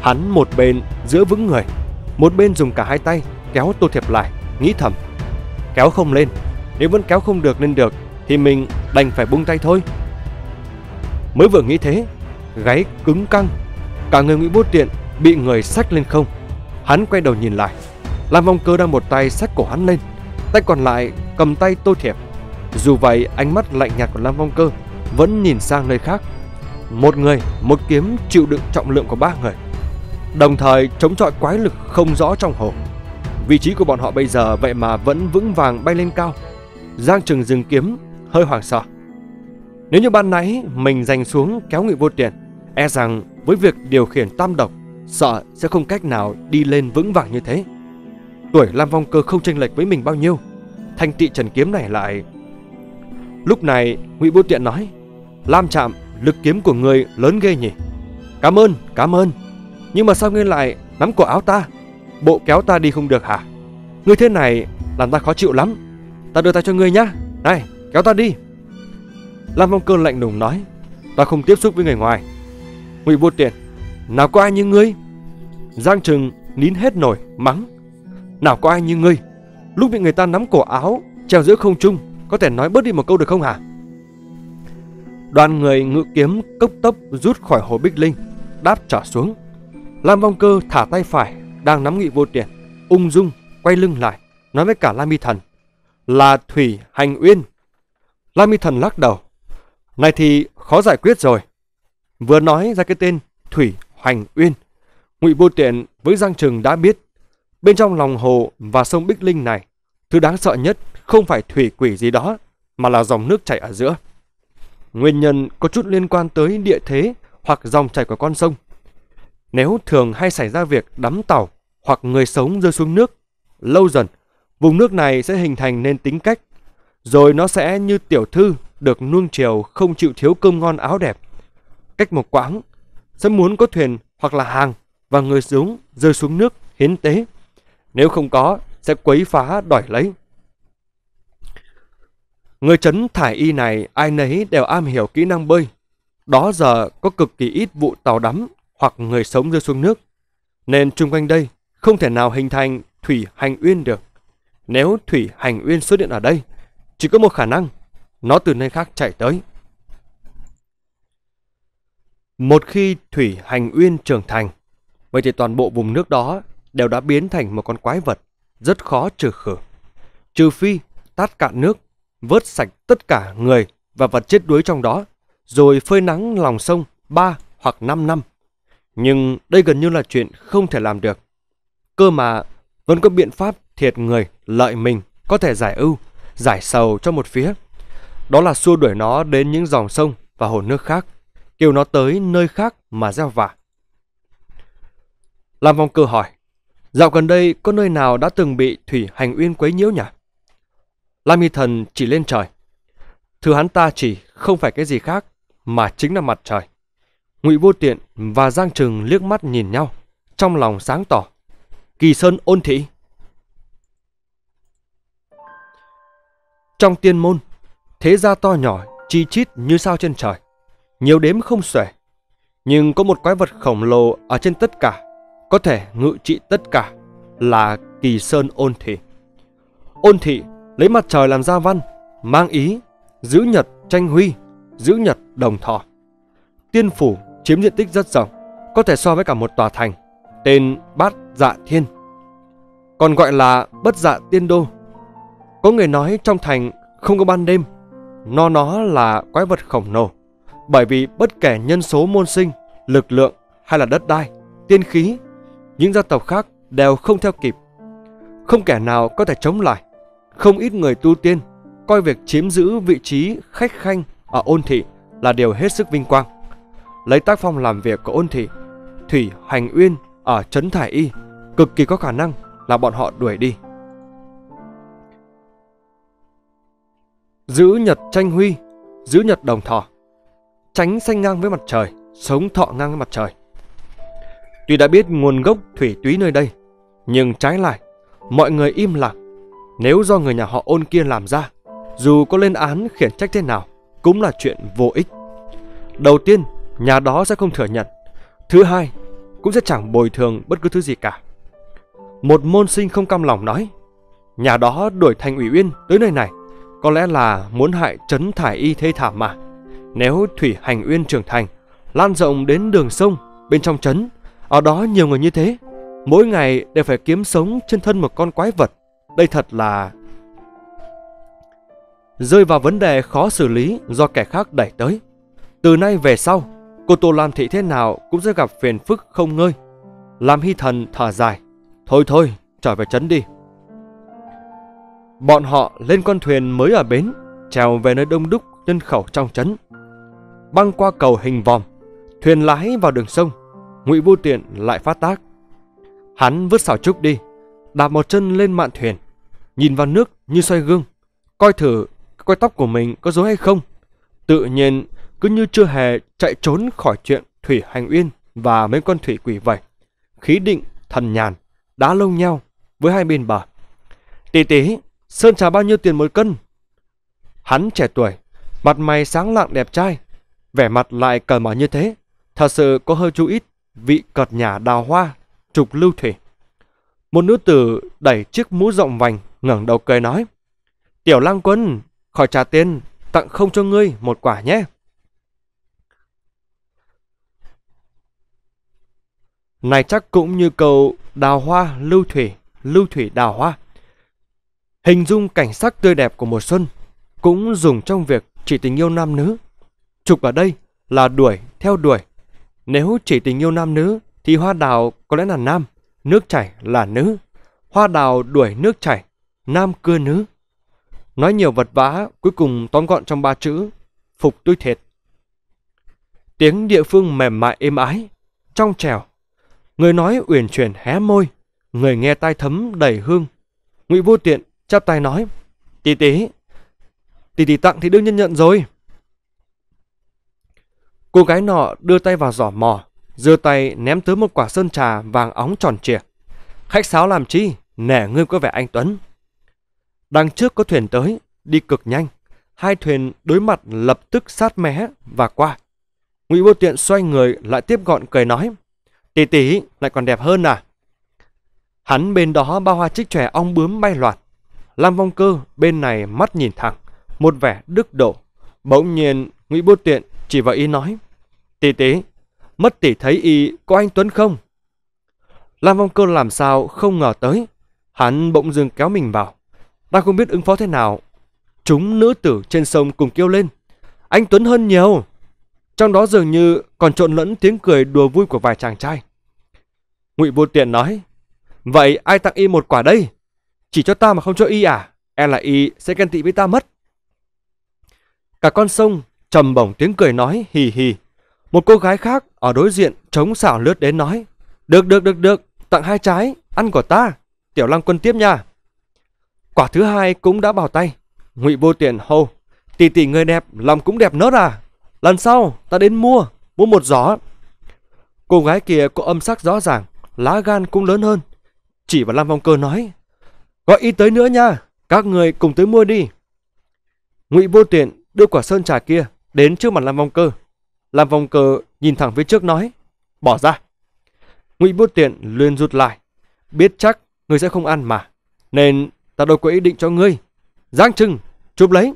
S1: Hắn một bên giữa vững người một bên dùng cả hai tay kéo Tô Thiệp lại, nghĩ thầm. Kéo không lên, nếu vẫn kéo không được lên được thì mình đành phải buông tay thôi. Mới vừa nghĩ thế, gáy cứng căng, cả người Ngụy Bút Tiện bị người sách lên không. Hắn quay đầu nhìn lại, Lam Vong Cơ đang một tay sách cổ hắn lên, tay còn lại cầm tay Tô Thiệp. Dù vậy, ánh mắt lạnh nhạt của Lam Vong Cơ vẫn nhìn sang nơi khác. Một người, một kiếm chịu đựng trọng lượng của ba người. Đồng thời chống chọi quái lực không rõ trong hồ Vị trí của bọn họ bây giờ vậy mà vẫn vững vàng bay lên cao Giang Trừng dừng kiếm, hơi hoảng sợ Nếu như ban nãy mình giành xuống kéo ngụy vô tiền E rằng với việc điều khiển tam độc Sợ sẽ không cách nào đi lên vững vàng như thế Tuổi Lam Vong Cơ không chênh lệch với mình bao nhiêu Thanh tị trần kiếm này lại Lúc này ngụy vô tiện nói Lam chạm lực kiếm của người lớn ghê nhỉ Cảm ơn, cảm ơn nhưng mà sao ngươi lại nắm cổ áo ta Bộ kéo ta đi không được hả Ngươi thế này làm ta khó chịu lắm Ta đưa tay cho ngươi nhá Này kéo ta đi Lam Phong Cơn lạnh lùng nói Ta không tiếp xúc với người ngoài Ngụy vô tiện Nào có ai như ngươi Giang Trừng nín hết nổi mắng Nào có ai như ngươi Lúc bị người ta nắm cổ áo Treo giữa không trung Có thể nói bớt đi một câu được không hả Đoàn người ngự kiếm cốc tốc rút khỏi hồ Bích Linh Đáp trả xuống Lam Vong Cơ thả tay phải, đang nắm nghị vô tiền, ung dung, quay lưng lại, nói với cả Lam Mi Thần. Là Thủy Hành Uyên. Lam Mi Thần lắc đầu. Này thì khó giải quyết rồi. Vừa nói ra cái tên Thủy Hành Uyên, ngụy vô tiện với Giang Trừng đã biết, bên trong lòng hồ và sông Bích Linh này, thứ đáng sợ nhất không phải thủy quỷ gì đó, mà là dòng nước chảy ở giữa. Nguyên nhân có chút liên quan tới địa thế hoặc dòng chảy của con sông nếu thường hay xảy ra việc đắm tàu hoặc người sống rơi xuống nước, lâu dần, vùng nước này sẽ hình thành nên tính cách, rồi nó sẽ như tiểu thư được nuông chiều không chịu thiếu cơm ngon áo đẹp. Cách một quãng, sẽ muốn có thuyền hoặc là hàng và người sống rơi xuống nước hiến tế. Nếu không có, sẽ quấy phá đòi lấy. Người chấn thải y này ai nấy đều am hiểu kỹ năng bơi. Đó giờ có cực kỳ ít vụ tàu đắm hoặc người sống rơi xuống nước, nên chung quanh đây không thể nào hình thành thủy hành uyên được. Nếu thủy hành uyên xuất hiện ở đây, chỉ có một khả năng, nó từ nơi khác chạy tới. Một khi thủy hành uyên trưởng thành, vậy thì toàn bộ vùng nước đó đều đã biến thành một con quái vật rất khó trừ khử. Trừ phi tát cạn nước, vớt sạch tất cả người và vật chết đuối trong đó, rồi phơi nắng lòng sông 3 hoặc 5 năm nhưng đây gần như là chuyện không thể làm được. Cơ mà vẫn có biện pháp thiệt người, lợi mình, có thể giải ưu, giải sầu cho một phía. Đó là xua đuổi nó đến những dòng sông và hồ nước khác, kêu nó tới nơi khác mà gieo vả. Làm vòng cơ hỏi, dạo gần đây có nơi nào đã từng bị thủy hành uyên quấy nhiễu nhỉ? Lam Y Thần chỉ lên trời. Thứ hắn ta chỉ không phải cái gì khác, mà chính là mặt trời. Ngụy Vô Tiện và Giang Trừng liếc mắt nhìn nhau, trong lòng sáng tỏ. Kỳ Sơn ôn thị. Trong tiên môn, thế gia to nhỏ, chi chít như sao trên trời, nhiều đếm không xuể. Nhưng có một quái vật khổng lồ ở trên tất cả, có thể ngự trị tất cả là Kỳ Sơn ôn thị. Ôn thị lấy mặt trời làm gia văn, mang ý, giữ nhật tranh huy, giữ nhật đồng thọ. Tiên phủ chiếm diện tích rất rộng, có thể so với cả một tòa thành, tên Bát Dạ Thiên, còn gọi là Bất Dạ Tiên Đô. Có người nói trong thành không có ban đêm, nó nó là quái vật khổng lồ, bởi vì bất kể nhân số môn sinh, lực lượng hay là đất đai, tiên khí, những gia tộc khác đều không theo kịp. Không kẻ nào có thể chống lại. Không ít người tu tiên coi việc chiếm giữ vị trí khách khanh ở ôn thị là điều hết sức vinh quang lấy tác phong làm việc của ôn thị, Thủy Hành Uyên ở Trấn Thải Y, cực kỳ có khả năng là bọn họ đuổi đi. Giữ Nhật Tranh Huy, giữ Nhật Đồng thọ, tránh xanh ngang với mặt trời, sống thọ ngang với mặt trời. Tuy đã biết nguồn gốc thủy túy nơi đây, nhưng trái lại, mọi người im lặng. Nếu do người nhà họ ôn kia làm ra, dù có lên án khiển trách thế nào, cũng là chuyện vô ích. Đầu tiên nhà đó sẽ không thừa nhận. Thứ hai, cũng sẽ chẳng bồi thường bất cứ thứ gì cả. Một môn sinh không cam lòng nói, nhà đó đuổi thành ủy uyên tới nơi này, có lẽ là muốn hại trấn thải y thê thảm mà. Nếu thủy hành uyên trưởng thành, lan rộng đến đường sông, bên trong trấn, ở đó nhiều người như thế, mỗi ngày đều phải kiếm sống trên thân một con quái vật. Đây thật là... Rơi vào vấn đề khó xử lý do kẻ khác đẩy tới. Từ nay về sau, Cô Tô Lan Thị thế nào cũng sẽ gặp phiền phức không ngơi. Làm hy thần thở dài. Thôi thôi, trở về trấn đi. Bọn họ lên con thuyền mới ở bến, trèo về nơi đông đúc nhân khẩu trong trấn. Băng qua cầu hình vòm, thuyền lái vào đường sông, Ngụy Vô Tiện lại phát tác. Hắn vứt xảo trúc đi, đạp một chân lên mạn thuyền, nhìn vào nước như xoay gương, coi thử coi tóc của mình có dối hay không. Tự nhiên cứ như chưa hề chạy trốn khỏi chuyện Thủy Hành Uyên và mấy con thủy quỷ vậy. Khí định, thần nhàn, đá lông nhau với hai bên bờ. Tỷ tỷ, Sơn trà bao nhiêu tiền một cân? Hắn trẻ tuổi, mặt mày sáng lạng đẹp trai, vẻ mặt lại cởi mở như thế. Thật sự có hơi chú ít vị cợt nhà đào hoa, trục lưu thủy. Một nữ tử đẩy chiếc mũ rộng vành, ngẩng đầu cười nói. Tiểu lang quân, khỏi trả tiền, tặng không cho ngươi một quả nhé. Này chắc cũng như cầu đào hoa lưu thủy, lưu thủy đào hoa. Hình dung cảnh sắc tươi đẹp của mùa xuân cũng dùng trong việc chỉ tình yêu nam nữ. chụp ở đây là đuổi, theo đuổi. Nếu chỉ tình yêu nam nữ thì hoa đào có lẽ là nam, nước chảy là nữ. Hoa đào đuổi nước chảy, nam cưa nữ. Nói nhiều vật vã, cuối cùng tóm gọn trong ba chữ, phục tôi thiệt. Tiếng địa phương mềm mại êm ái, trong trèo, Người nói uyển chuyển hé môi, người nghe tai thấm đầy hương. Ngụy Vô Tiện chắp tay nói: "Tỷ tỷ, tỷ tỷ tặng thì đương nhiên nhận rồi." Cô gái nọ đưa tay vào giỏ mò, giơ tay ném tới một quả sơn trà vàng óng tròn trịa. Khách sáo làm chi, nể ngươi có vẻ anh Tuấn. Đằng trước có thuyền tới, đi cực nhanh. Hai thuyền đối mặt lập tức sát mé và qua. Ngụy Vô Tiện xoay người lại tiếp gọn cười nói tỷ tỷ lại còn đẹp hơn à? Hắn bên đó bao hoa trích trẻ ong bướm bay loạt. Lam Vong Cơ bên này mắt nhìn thẳng, một vẻ đức độ. Bỗng nhiên, Ngụy bút Tiện chỉ vào y nói. Tỷ tỷ, mất tỷ thấy y có anh Tuấn không? Lam Vong Cơ làm sao không ngờ tới. Hắn bỗng dưng kéo mình vào. Ta không biết ứng phó thế nào. Chúng nữ tử trên sông cùng kêu lên. Anh Tuấn hơn nhiều. Trong đó dường như còn trộn lẫn tiếng cười đùa vui của vài chàng trai. Ngụy Vô Tiện nói, Vậy ai tặng y một quả đây? Chỉ cho ta mà không cho y à? E là y sẽ ghen tị với ta mất. Cả con sông trầm bổng tiếng cười nói hì hì. Một cô gái khác ở đối diện chống xảo lướt đến nói, Được được được được, tặng hai trái, ăn của ta, tiểu lăng quân tiếp nha. Quả thứ hai cũng đã bảo tay, Ngụy Vô Tiện hô, tỷ tỷ người đẹp, lòng cũng đẹp nốt à. Lần sau ta đến mua Mua một giỏ Cô gái kia có âm sắc rõ ràng Lá gan cũng lớn hơn Chỉ vào Lam Phong Cơ nói Gọi y tới nữa nha Các người cùng tới mua đi ngụy vô tiện đưa quả sơn trà kia Đến trước mặt Lam Phong Cơ Lam Phong Cơ nhìn thẳng phía trước nói Bỏ ra ngụy vô tiện liền rụt lại Biết chắc người sẽ không ăn mà Nên ta đâu có ý định cho ngươi Giang Trừng chụp lấy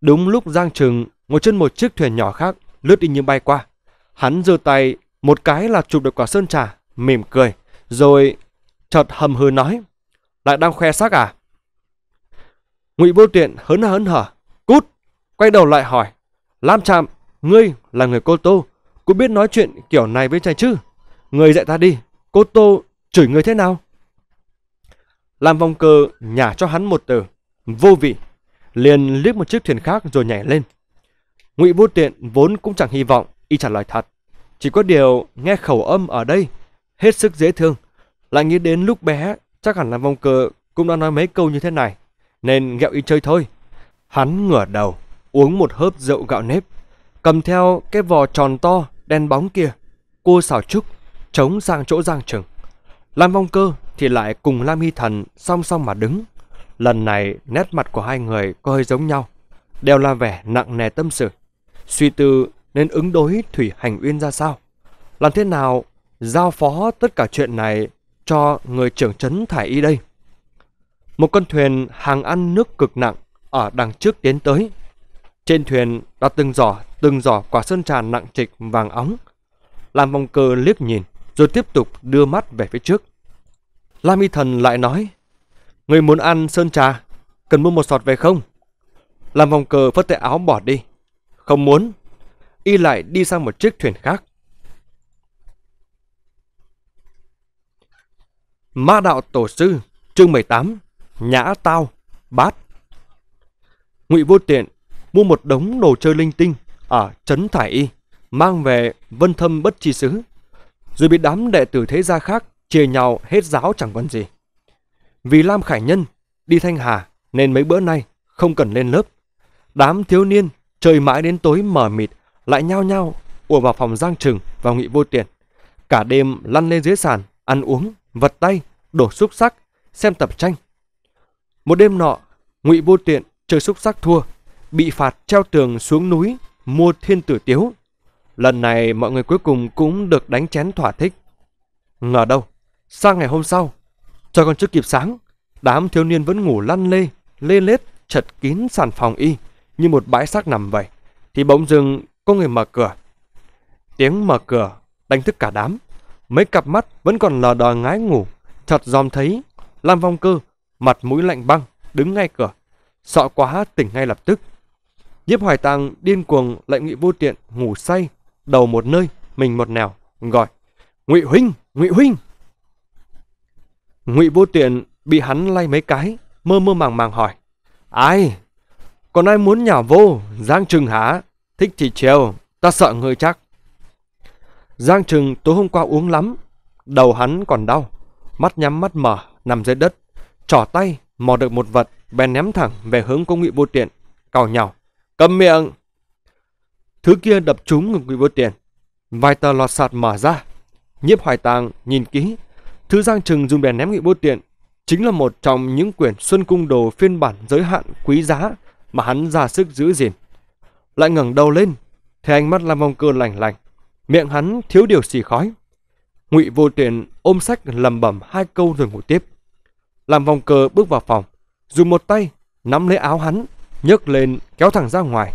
S1: Đúng lúc Giang Trừng ngồi trên một chiếc thuyền nhỏ khác, lướt đi như bay qua. Hắn giơ tay, một cái là chụp được quả sơn trà, mỉm cười, rồi chợt hầm hừ nói, lại đang khoe xác à? Ngụy Vô Tiện hớn hớn hở, cút, quay đầu lại hỏi, Lam Trạm, ngươi là người Cô Tô, cũng biết nói chuyện kiểu này với trai chứ? người dạy ta đi, Cô Tô chửi người thế nào? Lam Vong Cơ nhả cho hắn một từ, vô vị, liền liếc một chiếc thuyền khác rồi nhảy lên. Ngụy Vô Tiện vốn cũng chẳng hy vọng y trả lời thật, chỉ có điều nghe khẩu âm ở đây hết sức dễ thương, lại nghĩ đến lúc bé chắc hẳn là vong Cơ cũng đã nói mấy câu như thế này, nên ghẹo y chơi thôi. Hắn ngửa đầu, uống một hớp rượu gạo nếp, cầm theo cái vò tròn to đen bóng kia, cô xào trúc chống sang chỗ Giang Trừng. Lam Vong Cơ thì lại cùng Lam Hy Thần song song mà đứng. Lần này nét mặt của hai người có hơi giống nhau, đều là vẻ nặng nề tâm sự suy tư nên ứng đối Thủy Hành Uyên ra sao? Làm thế nào giao phó tất cả chuyện này cho người trưởng trấn Thải Y đây? Một con thuyền hàng ăn nước cực nặng ở đằng trước tiến tới. Trên thuyền đã từng giỏ, từng giỏ quả sơn trà nặng trịch vàng óng. Làm vòng cơ liếc nhìn rồi tiếp tục đưa mắt về phía trước. Lam Y Thần lại nói, Người muốn ăn sơn trà, cần mua một sọt về không? Làm vòng cờ phất tay áo bỏ đi. Không muốn, y lại đi sang một chiếc thuyền khác. Ma đạo tổ sư, chương 18, nhã tao, bát. Ngụy Vô Tiện mua một đống đồ chơi linh tinh ở trấn Thải Y, mang về Vân Thâm Bất Chi xứ rồi bị đám đệ tử thế gia khác chia nhau hết giáo chẳng còn gì. Vì Lam Khải Nhân đi Thanh Hà nên mấy bữa nay không cần lên lớp. Đám thiếu niên Trời mãi đến tối mờ mịt, lại nhao nhao ùa vào phòng Giang Trừng và Ngụy Vô Tiền. Cả đêm lăn lên dưới sàn, ăn uống, vật tay, đổ xúc sắc, xem tập tranh. Một đêm nọ, Ngụy Vô Tiện chơi xúc sắc thua, bị phạt treo tường xuống núi mua thiên tử tiếu. Lần này mọi người cuối cùng cũng được đánh chén thỏa thích. Ngờ đâu, sang ngày hôm sau, cho còn chưa kịp sáng, đám thiếu niên vẫn ngủ lăn lê, lê lết, chật kín sàn phòng y như một bãi xác nằm vậy, thì bỗng dưng có người mở cửa. Tiếng mở cửa đánh thức cả đám, mấy cặp mắt vẫn còn lờ đờ ngái ngủ, chợt dòm thấy Lam phong Cơ mặt mũi lạnh băng đứng ngay cửa, sợ quá tỉnh ngay lập tức. Diệp Hoài Tàng điên cuồng lại nghị vô tiện ngủ say, đầu một nơi, mình một nẻo, gọi: "Ngụy huynh, Ngụy huynh!" Ngụy Vô Tiện bị hắn lay mấy cái, mơ mơ màng màng hỏi: "Ai, còn ai muốn nhả vô, Giang Trừng hả? Thích thì trêu, ta sợ ngươi chắc. Giang Trừng tối hôm qua uống lắm, đầu hắn còn đau, mắt nhắm mắt mở, nằm dưới đất, trỏ tay, mò được một vật, bèn ném thẳng về hướng công nghị vô tiện, cào nhào, cầm miệng. Thứ kia đập trúng ngực ngụy vô tiện, vài tờ lọt sạt mở ra, nhiếp hoài tàng nhìn kỹ, thứ Giang Trừng dùng bèn ném ngụy vô tiện, chính là một trong những quyển Xuân Cung Đồ phiên bản giới hạn quý giá mà hắn ra sức giữ gìn. Lại ngẩng đầu lên, thấy ánh mắt Lam Vong Cơ lành lành, miệng hắn thiếu điều xì khói. Ngụy Vô Tiện ôm sách lầm bẩm hai câu rồi ngủ tiếp. Lam Vong Cơ bước vào phòng, dùng một tay nắm lấy áo hắn, nhấc lên kéo thẳng ra ngoài.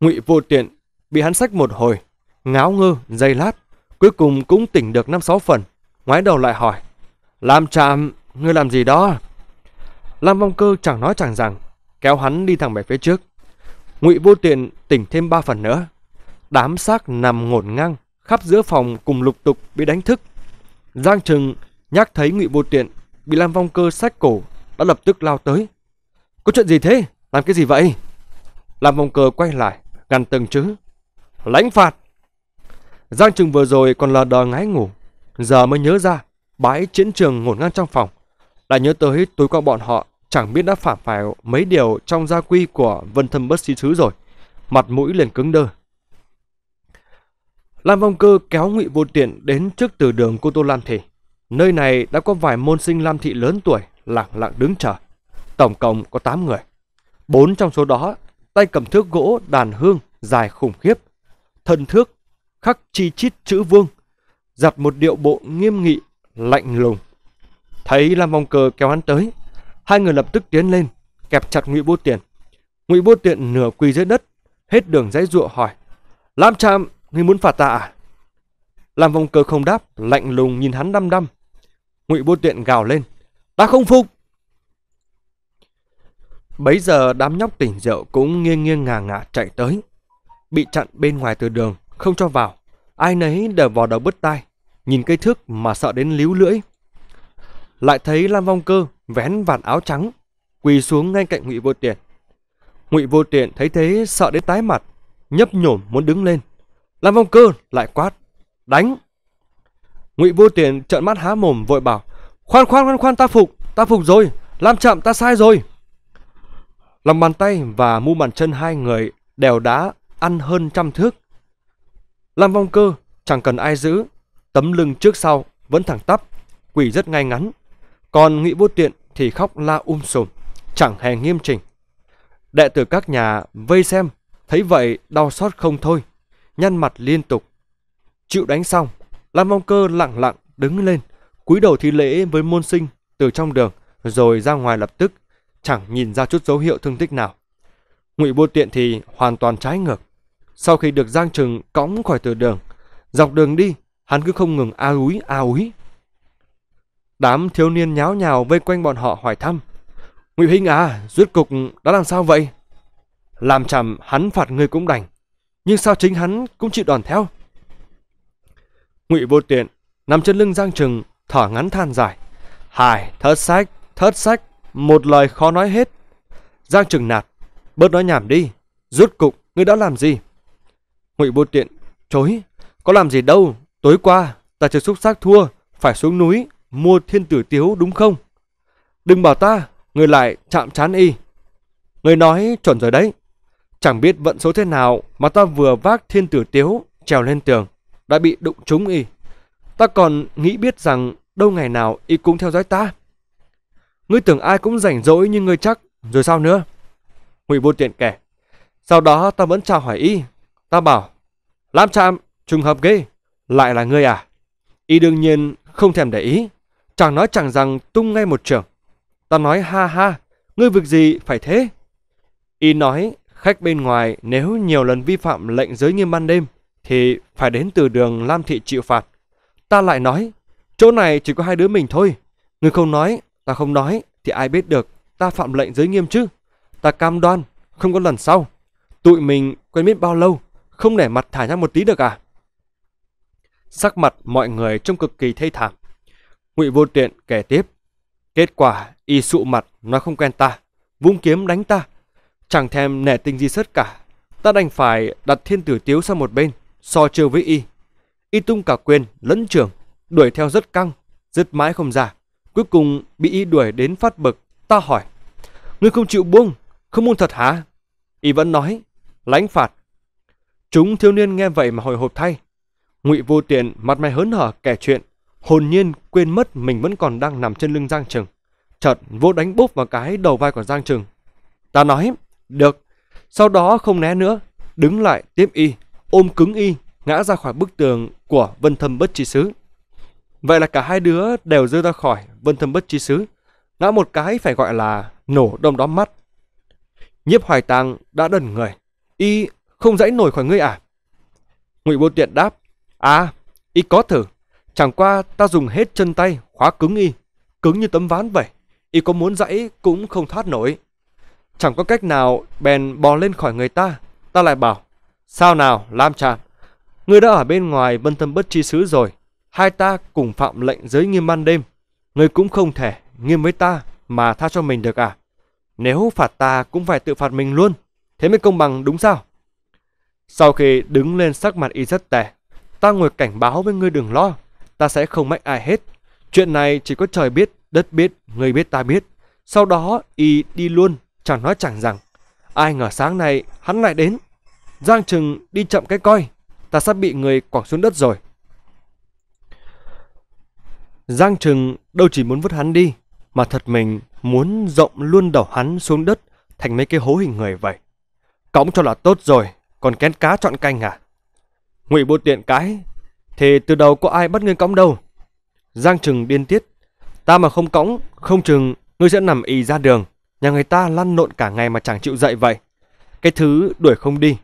S1: Ngụy Vô Tiện bị hắn sách một hồi, ngáo ngơ giây lát, cuối cùng cũng tỉnh được năm sáu phần, ngoái đầu lại hỏi: "Lam Trạm, ngươi làm gì đó?" Lam Vong Cơ chẳng nói chẳng rằng, kéo hắn đi thẳng về phía trước. Ngụy Vô Tiện tỉnh thêm ba phần nữa. Đám xác nằm ngổn ngang khắp giữa phòng cùng lục tục bị đánh thức. Giang Trừng nhắc thấy Ngụy Vô Tiện bị Lam Phong Cơ sách cổ đã lập tức lao tới. Có chuyện gì thế? Làm cái gì vậy? Lam Phong Cơ quay lại, ngăn từng chữ. Lãnh phạt! Giang Trừng vừa rồi còn là đờ ngái ngủ, giờ mới nhớ ra bãi chiến trường ngổn ngang trong phòng. Lại nhớ tới túi qua bọn họ chẳng biết đã phạm phải mấy điều trong gia quy của Vân Thâm Bất Sĩ Sứ rồi. Mặt mũi liền cứng đơ. Lam Vong Cơ kéo ngụy Vô Tiện đến trước từ đường Cô Tô Lam Thị. Nơi này đã có vài môn sinh Lam Thị lớn tuổi lặng lặng đứng chờ. Tổng cộng có 8 người. Bốn trong số đó, tay cầm thước gỗ đàn hương dài khủng khiếp. Thân thước, khắc chi chít chữ vương. Giặt một điệu bộ nghiêm nghị, lạnh lùng. Thấy Lam Vong Cơ kéo hắn tới, hai người lập tức tiến lên kẹp chặt ngụy bố Tiện, ngụy bố Tiện nửa quỳ dưới đất hết đường dãy giụa hỏi lam trạm ngươi muốn phạt ta à Lam vòng cờ không đáp lạnh lùng nhìn hắn đăm đăm ngụy bố tiện gào lên ta không phục bấy giờ đám nhóc tỉnh rượu cũng nghiêng nghiêng ngả ngả chạy tới bị chặn bên ngoài từ đường không cho vào ai nấy đều vào đầu bứt tai nhìn cây thước mà sợ đến líu lưỡi lại thấy Lam Vong Cơ vén vạt áo trắng, quỳ xuống ngay cạnh Ngụy Vô Tiện. Ngụy Vô Tiện thấy thế sợ đến tái mặt, nhấp nhổm muốn đứng lên. Lam Vong Cơ lại quát, đánh. Ngụy Vô Tiện trợn mắt há mồm vội bảo, khoan khoan khoan khoan ta phục, ta phục rồi, Lam chậm ta sai rồi. Lòng bàn tay và mu bàn chân hai người đều đá ăn hơn trăm thước. Lam Vong Cơ chẳng cần ai giữ, tấm lưng trước sau vẫn thẳng tắp, quỳ rất ngay ngắn. Còn Ngụy Vô Tiện thì khóc la um sùm, chẳng hề nghiêm trình. Đệ tử các nhà vây xem, thấy vậy đau xót không thôi, nhăn mặt liên tục. Chịu đánh xong, Lam Mong Cơ lặng lặng đứng lên, cúi đầu thi lễ với môn sinh từ trong đường rồi ra ngoài lập tức, chẳng nhìn ra chút dấu hiệu thương tích nào. Ngụy Vô Tiện thì hoàn toàn trái ngược. Sau khi được Giang Trừng cõng khỏi từ đường, dọc đường đi, hắn cứ không ngừng a úi a úi Đám thiếu niên nháo nhào vây quanh bọn họ hỏi thăm. Ngụy Hinh à, rốt cục đã làm sao vậy? Làm chậm hắn phạt người cũng đành, nhưng sao chính hắn cũng chịu đòn theo? Ngụy Vô Tiện nằm trên lưng Giang Trừng, thở ngắn than dài. Hài, thất sách, thất sách, một lời khó nói hết. Giang Trừng nạt, bớt nói nhảm đi, rốt cục ngươi đã làm gì? Ngụy Vô Tiện chối, có làm gì đâu, tối qua ta chưa xúc xác thua, phải xuống núi mua thiên tử tiếu đúng không? Đừng bảo ta, người lại chạm chán y. Người nói chuẩn rồi đấy. Chẳng biết vận số thế nào mà ta vừa vác thiên tử tiếu trèo lên tường, đã bị đụng trúng y. Ta còn nghĩ biết rằng đâu ngày nào y cũng theo dõi ta. Ngươi tưởng ai cũng rảnh rỗi như ngươi chắc, rồi sao nữa? Ngụy vô tiện kể. Sau đó ta vẫn chào hỏi y. Ta bảo, Lam Trạm, trùng hợp ghê, lại là ngươi à? Y đương nhiên không thèm để ý, chẳng nói chẳng rằng tung ngay một trường. Ta nói ha ha, ngươi việc gì phải thế? Y nói khách bên ngoài nếu nhiều lần vi phạm lệnh giới nghiêm ban đêm thì phải đến từ đường Lam Thị chịu phạt. Ta lại nói, chỗ này chỉ có hai đứa mình thôi. Ngươi không nói, ta không nói thì ai biết được ta phạm lệnh giới nghiêm chứ. Ta cam đoan, không có lần sau. Tụi mình quen biết bao lâu, không để mặt thả nhau một tí được à? Sắc mặt mọi người trông cực kỳ thê thảm. Ngụy Vô Tiện kể tiếp. Kết quả, y sụ mặt, nói không quen ta, vung kiếm đánh ta. Chẳng thèm nể tình gì sớt cả. Ta đành phải đặt thiên tử tiếu sang một bên, so chiều với y. Y tung cả quyền, lẫn trưởng, đuổi theo rất căng, dứt mãi không ra. Cuối cùng bị y đuổi đến phát bực, ta hỏi. Ngươi không chịu buông, không muốn thật hả? Y vẫn nói, lãnh phạt. Chúng thiếu niên nghe vậy mà hồi hộp thay. Ngụy vô tiện mặt mày hớn hở kể chuyện hồn nhiên quên mất mình vẫn còn đang nằm trên lưng Giang Trừng. Chợt vô đánh bốp vào cái đầu vai của Giang Trừng. Ta nói, được. Sau đó không né nữa, đứng lại tiếp y, ôm cứng y, ngã ra khỏi bức tường của vân thâm bất trí sứ. Vậy là cả hai đứa đều rơi ra khỏi vân thâm bất trí sứ. Ngã một cái phải gọi là nổ đông đóm mắt. Nhiếp hoài tàng đã đần người. Y không dãy nổi khỏi ngươi à? Ngụy vô tiện đáp. À, y có thử. Chẳng qua ta dùng hết chân tay khóa cứng y, cứng như tấm ván vậy, y có muốn dãy cũng không thoát nổi. Chẳng có cách nào bèn bò lên khỏi người ta, ta lại bảo, sao nào Lam Trạm, người đã ở bên ngoài bân tâm bất tri xứ rồi, hai ta cùng phạm lệnh giới nghiêm ban đêm, người cũng không thể nghiêm với ta mà tha cho mình được à? Nếu phạt ta cũng phải tự phạt mình luôn, thế mới công bằng đúng sao? Sau khi đứng lên sắc mặt y rất tệ, ta ngồi cảnh báo với ngươi đừng lo ta sẽ không mách ai hết. Chuyện này chỉ có trời biết, đất biết, người biết ta biết. Sau đó y đi luôn, chẳng nói chẳng rằng. Ai ngờ sáng nay hắn lại đến. Giang Trừng đi chậm cái coi, ta sắp bị người quẳng xuống đất rồi. Giang Trừng đâu chỉ muốn vứt hắn đi, mà thật mình muốn rộng luôn đầu hắn xuống đất thành mấy cái hố hình người vậy. Cõng cho là tốt rồi, còn kén cá chọn canh à? Ngụy Bố tiện cái thì từ đầu có ai bắt ngươi cõng đâu Giang Trừng điên tiết Ta mà không cõng, không trừng, Ngươi sẽ nằm y ra đường Nhà người ta lăn lộn cả ngày mà chẳng chịu dậy vậy Cái thứ đuổi không đi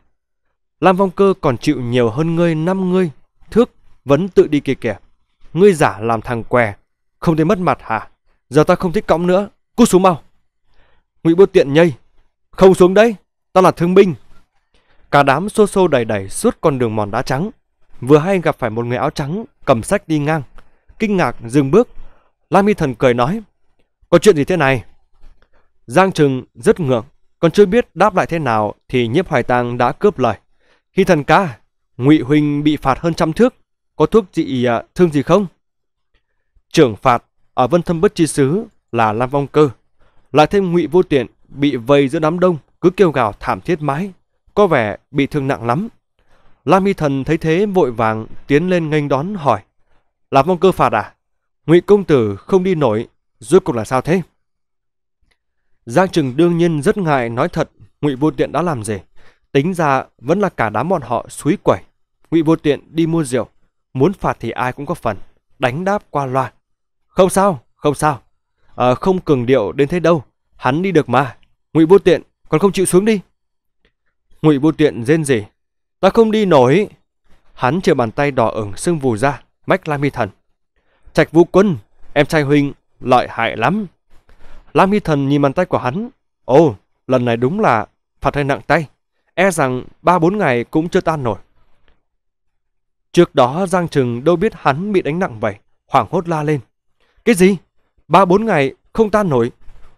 S1: Lam Vong Cơ còn chịu nhiều hơn ngươi năm ngươi Thước vẫn tự đi kìa kìa Ngươi giả làm thằng què Không thấy mất mặt hả Giờ ta không thích cõng nữa Cút xuống mau Ngụy Bố Tiện nhây Không xuống đấy Ta là thương binh Cả đám xô xô đầy đầy suốt con đường mòn đá trắng vừa hay gặp phải một người áo trắng cầm sách đi ngang. Kinh ngạc dừng bước, Lam Hy Thần cười nói, có chuyện gì thế này? Giang Trừng rất ngượng, còn chưa biết đáp lại thế nào thì nhiếp hoài tang đã cướp lời. Hy Thần ca, ngụy Huynh bị phạt hơn trăm thước, có thuốc trị à, thương gì không? Trưởng phạt ở Vân Thâm Bất Chi Sứ là Lam Vong Cơ, lại thêm ngụy vô tiện bị vây giữa đám đông cứ kêu gào thảm thiết mãi, có vẻ bị thương nặng lắm. Lam Y Thần thấy thế vội vàng tiến lên nghênh đón hỏi. Là vong cơ phạt à? Ngụy công tử không đi nổi, rốt cuộc là sao thế? Giang Trừng đương nhiên rất ngại nói thật Ngụy Vô Tiện đã làm gì. Tính ra vẫn là cả đám bọn họ suối quẩy. Ngụy Vô Tiện đi mua rượu, muốn phạt thì ai cũng có phần, đánh đáp qua loa. Không sao, không sao. À, không cường điệu đến thế đâu, hắn đi được mà. Ngụy Vô Tiện còn không chịu xuống đi. Ngụy Vô Tiện rên rỉ, Ta không đi nổi. Hắn chia bàn tay đỏ ửng sưng vù ra, mách Lam Hy Thần. Trạch Vũ Quân, em trai huynh, lợi hại lắm. Lam Hy Thần nhìn bàn tay của hắn. Ồ, lần này đúng là phạt hơi nặng tay. E rằng ba bốn ngày cũng chưa tan nổi. Trước đó Giang Trừng đâu biết hắn bị đánh nặng vậy, hoảng hốt la lên. Cái gì? ba bốn ngày không tan nổi.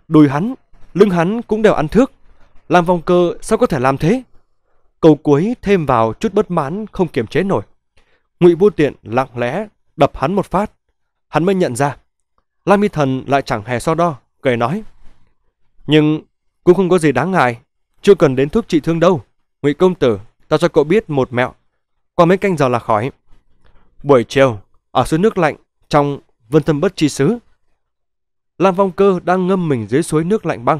S1: Đùi hắn, lưng hắn cũng đều ăn thước. Làm vòng cơ sao có thể làm thế? Câu cuối thêm vào chút bất mãn không kiềm chế nổi. Ngụy Vô Tiện lặng lẽ đập hắn một phát. Hắn mới nhận ra. Lam mi Thần lại chẳng hề so đo, cười nói. Nhưng cũng không có gì đáng ngại, chưa cần đến thuốc trị thương đâu. Ngụy công tử, ta cho cậu biết một mẹo. Qua mấy canh giờ là khỏi. Buổi chiều, ở suối nước lạnh, trong vân thâm bất chi xứ. Lam Vong Cơ đang ngâm mình dưới suối nước lạnh băng,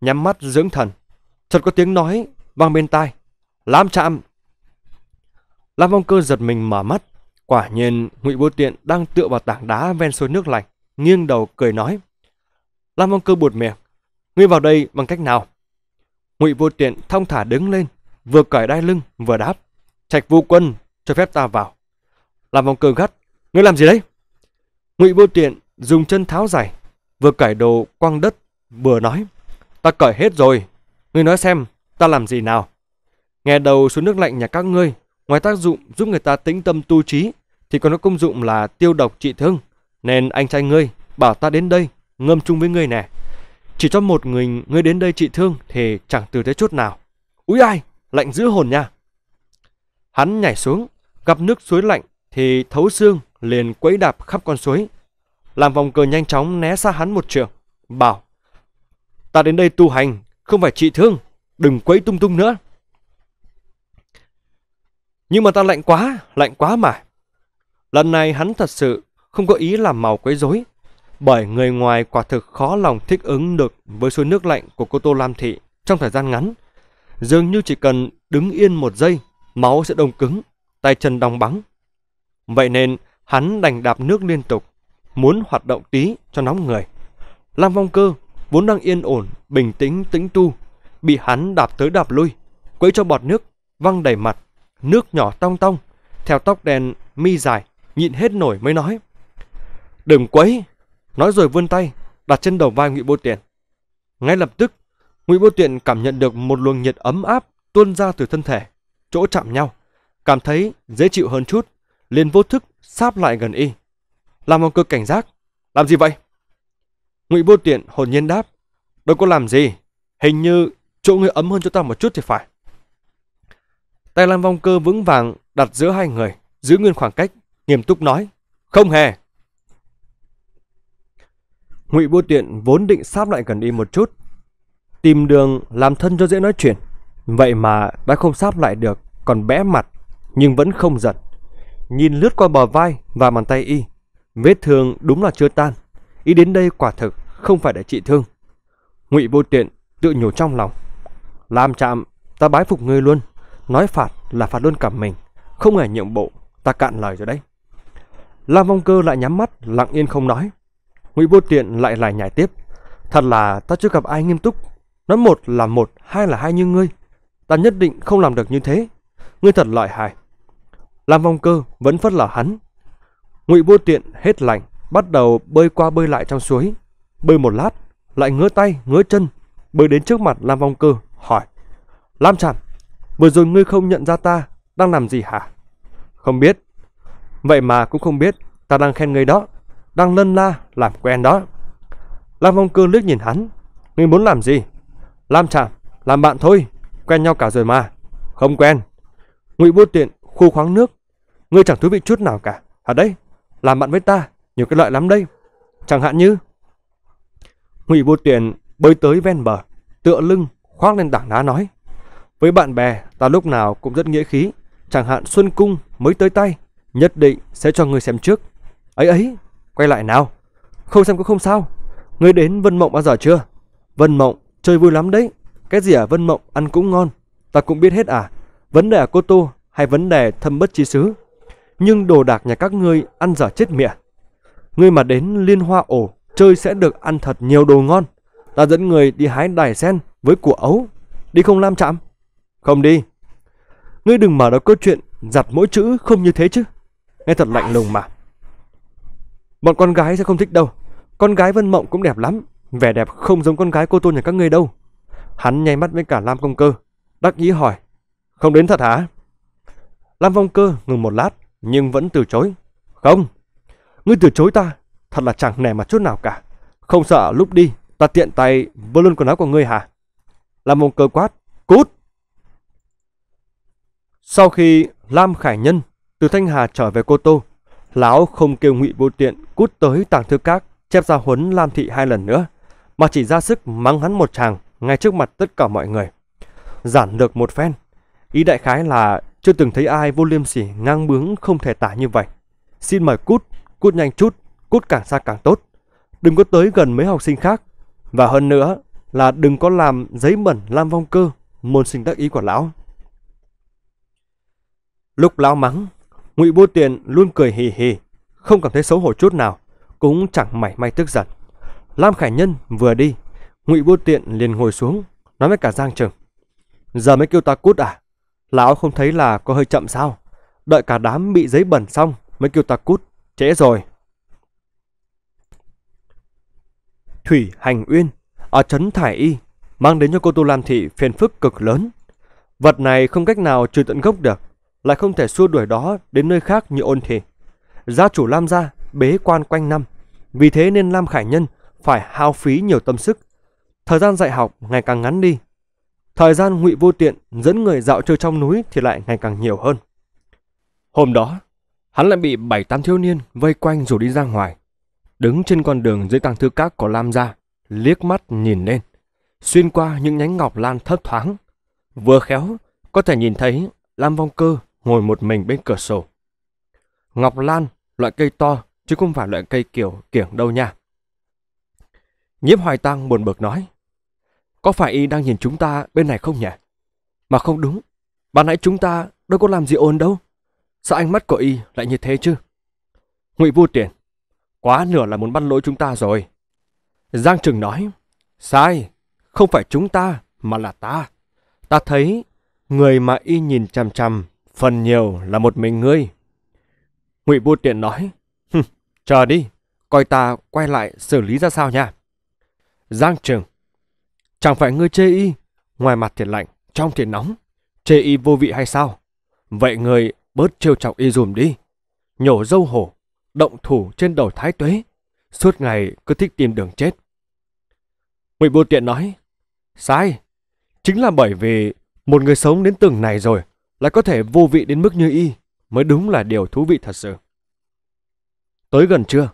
S1: nhắm mắt dưỡng thần. Chợt có tiếng nói vang bên tai. Lam chạm! Lam Phong Cơ giật mình mở mắt. Quả nhiên, Ngụy Vô Tiện đang tựa vào tảng đá ven suối nước lạnh, nghiêng đầu cười nói. Lam Phong Cơ buột miệng. Ngươi vào đây bằng cách nào? Ngụy Vô Tiện thong thả đứng lên, vừa cởi đai lưng, vừa đáp. Trạch vô quân, cho phép ta vào. Lam Phong Cơ gắt. Ngươi làm gì đấy? Ngụy Vô Tiện dùng chân tháo giày, vừa cởi đồ quăng đất, vừa nói. Ta cởi hết rồi. Ngươi nói xem, ta làm gì nào? Nghe đầu số nước lạnh nhà các ngươi, ngoài tác dụng giúp người ta tĩnh tâm tu trí, thì còn có công dụng là tiêu độc trị thương. Nên anh trai ngươi bảo ta đến đây, ngâm chung với ngươi nè. Chỉ cho một người ngươi đến đây trị thương thì chẳng từ thế chút nào. Úi ai, lạnh giữ hồn nha. Hắn nhảy xuống, gặp nước suối lạnh thì thấu xương liền quấy đạp khắp con suối. Làm vòng cờ nhanh chóng né xa hắn một trượng, bảo. Ta đến đây tu hành, không phải trị thương, đừng quấy tung tung nữa. Nhưng mà ta lạnh quá, lạnh quá mà. Lần này hắn thật sự không có ý làm màu quấy rối, bởi người ngoài quả thực khó lòng thích ứng được với suối nước lạnh của cô Tô Lam Thị trong thời gian ngắn. Dường như chỉ cần đứng yên một giây, máu sẽ đông cứng, tay chân đong bắn. Vậy nên hắn đành đạp nước liên tục, muốn hoạt động tí cho nóng người. Lam phong Cơ vốn đang yên ổn, bình tĩnh tĩnh tu, bị hắn đạp tới đạp lui, quấy cho bọt nước văng đầy mặt nước nhỏ tong tong, theo tóc đèn mi dài, nhịn hết nổi mới nói. Đừng quấy, nói rồi vươn tay, đặt trên đầu vai ngụy Bô Tiện. Ngay lập tức, ngụy Bô Tiện cảm nhận được một luồng nhiệt ấm áp tuôn ra từ thân thể, chỗ chạm nhau, cảm thấy dễ chịu hơn chút, liền vô thức sáp lại gần y. Làm ông cơ cảnh giác, làm gì vậy? Ngụy Bô Tiện hồn nhiên đáp, đâu có làm gì, hình như chỗ ngươi ấm hơn cho ta một chút thì phải. Tay Lam Vong Cơ vững vàng đặt giữa hai người, giữ nguyên khoảng cách, nghiêm túc nói, không hề. Ngụy bưu Tiện vốn định sáp lại gần đi một chút, tìm đường làm thân cho dễ nói chuyện, vậy mà đã không sáp lại được, còn bẽ mặt nhưng vẫn không giật. Nhìn lướt qua bờ vai và bàn tay y, vết thương đúng là chưa tan, y đến đây quả thực không phải để trị thương. Ngụy bưu Tiện tự nhủ trong lòng, làm chạm ta bái phục ngươi luôn. Nói phạt là phạt luôn cả mình, không hề nhượng bộ, ta cạn lời rồi đấy. Lam Vong Cơ lại nhắm mắt, lặng yên không nói. Ngụy Vô Tiện lại lại nhảy tiếp. Thật là ta chưa gặp ai nghiêm túc. Nói một là một, hai là hai như ngươi. Ta nhất định không làm được như thế. Ngươi thật lợi hại. Lam Vong Cơ vẫn phất lờ hắn. Ngụy Vô Tiện hết lạnh, bắt đầu bơi qua bơi lại trong suối. Bơi một lát, lại ngứa tay, ngứa chân, bơi đến trước mặt Lam Vong Cơ, hỏi. Lam Trạm. Vừa rồi ngươi không nhận ra ta, đang làm gì hả? Không biết. Vậy mà cũng không biết, ta đang khen ngươi đó, đang lân la, làm quen đó. Lam Phong cương liếc nhìn hắn, ngươi muốn làm gì? làm chạm, làm bạn thôi, quen nhau cả rồi mà. Không quen. Ngụy Vô Tiện, khu khoáng nước, ngươi chẳng thú vị chút nào cả. Ở đây, làm bạn với ta, nhiều cái lợi lắm đây. Chẳng hạn như Ngụy Vô Tiện bơi tới ven bờ, tựa lưng khoác lên tảng đá nói: với bạn bè, ta lúc nào cũng rất nghĩa khí, chẳng hạn Xuân Cung mới tới tay, nhất định sẽ cho người xem trước. Ấy ấy, quay lại nào. Không xem cũng không sao. Người đến Vân Mộng bao giờ chưa? Vân Mộng, chơi vui lắm đấy. Cái gì ở à, Vân Mộng ăn cũng ngon. Ta cũng biết hết à. Vấn đề ở à, Cô Tô hay vấn đề thâm bất trí xứ. Nhưng đồ đạc nhà các ngươi ăn dở chết mẹ. Ngươi mà đến liên hoa ổ, chơi sẽ được ăn thật nhiều đồ ngon. Ta dẫn người đi hái đài sen với của ấu. Đi không lam chạm. Không đi. Ngươi đừng mở đầu câu chuyện giặt mỗi chữ không như thế chứ. Nghe thật lạnh lùng mà. Bọn con gái sẽ không thích đâu. Con gái Vân Mộng cũng đẹp lắm. Vẻ đẹp không giống con gái cô tôn nhà các ngươi đâu. Hắn nháy mắt với cả Lam Công Cơ. Đắc ý hỏi. Không đến thật hả? Lam Công Cơ ngừng một lát nhưng vẫn từ chối. Không. Ngươi từ chối ta. Thật là chẳng nẻ mặt chút nào cả. Không sợ lúc đi ta tiện tay vơ luôn quần áo của ngươi hả? Lam Công Cơ quát. Cút! Sau khi Lam Khải Nhân từ Thanh Hà trở về Cô Tô, lão không kêu ngụy vô tiện cút tới tàng thư các chép ra huấn Lam Thị hai lần nữa, mà chỉ ra sức mắng hắn một chàng ngay trước mặt tất cả mọi người. Giản được một phen, ý đại khái là chưa từng thấy ai vô liêm sỉ ngang bướng không thể tả như vậy. Xin mời cút, cút nhanh chút, cút càng xa càng tốt. Đừng có tới gần mấy học sinh khác. Và hơn nữa là đừng có làm giấy mẩn Lam Vong Cơ, môn sinh tác ý của lão. Lúc lão mắng, Ngụy Vô Tiện luôn cười hì hì, không cảm thấy xấu hổ chút nào, cũng chẳng mảy may tức giận. Lam Khải Nhân vừa đi, Ngụy Vô Tiện liền ngồi xuống, nói với cả Giang Trừng. Giờ mới kêu ta cút à? Lão không thấy là có hơi chậm sao? Đợi cả đám bị giấy bẩn xong mới kêu ta cút, trễ rồi. Thủy Hành Uyên ở trấn Thải Y mang đến cho cô Tu Lam Thị phiền phức cực lớn. Vật này không cách nào trừ tận gốc được, lại không thể xua đuổi đó đến nơi khác như ôn thị. Gia chủ Lam gia bế quan quanh năm, vì thế nên Lam Khải Nhân phải hao phí nhiều tâm sức. Thời gian dạy học ngày càng ngắn đi. Thời gian ngụy vô tiện dẫn người dạo chơi trong núi thì lại ngày càng nhiều hơn. Hôm đó, hắn lại bị bảy tám thiếu niên vây quanh rồi đi ra ngoài. Đứng trên con đường dưới tàng thư các của Lam gia, liếc mắt nhìn lên, xuyên qua những nhánh ngọc lan thấp thoáng. Vừa khéo, có thể nhìn thấy Lam Vong Cơ ngồi một mình bên cửa sổ. Ngọc Lan, loại cây to, chứ không phải loại cây kiểu kiểng đâu nha. Nhiếp Hoài Tăng buồn bực nói, có phải y đang nhìn chúng ta bên này không nhỉ? Mà không đúng, ban nãy chúng ta đâu có làm gì ồn đâu. Sao ánh mắt của y lại như thế chứ? Ngụy Vô Tiền, quá nửa là muốn bắt lỗi chúng ta rồi. Giang Trừng nói, sai, không phải chúng ta mà là ta. Ta thấy người mà y nhìn chằm chằm phần nhiều là một mình ngươi. Ngụy Vô Tiện nói, chờ đi, coi ta quay lại xử lý ra sao nha. Giang Trường, chẳng phải ngươi chê y, ngoài mặt thì lạnh, trong thì nóng, chê y vô vị hay sao? Vậy ngươi bớt trêu chọc y dùm đi, nhổ dâu hổ, động thủ trên đầu thái tuế, suốt ngày cứ thích tìm đường chết. Ngụy Vô Tiện nói, sai, chính là bởi vì một người sống đến từng này rồi lại có thể vô vị đến mức như y mới đúng là điều thú vị thật sự. Tới gần trưa,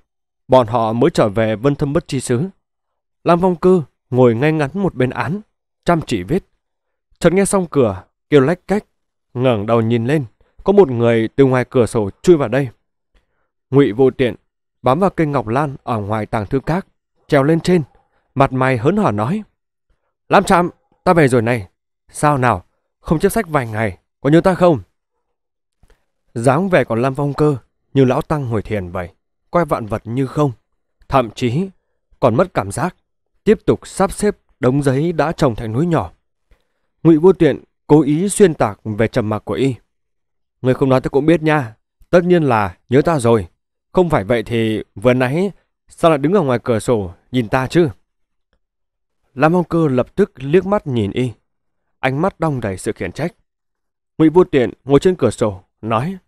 S1: bọn họ mới trở về vân thâm bất chi xứ. Lam Phong Cư ngồi ngay ngắn một bên án, chăm chỉ viết. Chợt nghe xong cửa, kêu lách cách, ngẩng đầu nhìn lên, có một người từ ngoài cửa sổ chui vào đây. Ngụy vô tiện, bám vào cây ngọc lan ở ngoài tàng thư cát, trèo lên trên, mặt mày hớn hở nói. Lam Trạm, ta về rồi này. Sao nào, không chép sách vài ngày, có nhớ ta không? dáng vẻ còn Lam Phong Cơ như lão tăng hồi thiền vậy, coi vạn vật như không, thậm chí còn mất cảm giác, tiếp tục sắp xếp đống giấy đã trồng thành núi nhỏ. Ngụy Vô Tiện cố ý xuyên tạc về trầm mặc của y. Người không nói ta cũng biết nha, tất nhiên là nhớ ta rồi, không phải vậy thì vừa nãy sao lại đứng ở ngoài cửa sổ nhìn ta chứ? Lam Phong Cơ lập tức liếc mắt nhìn y, ánh mắt đong đầy sự khiển trách. Ngụy Vô Tiện ngồi trên cửa sổ, nói.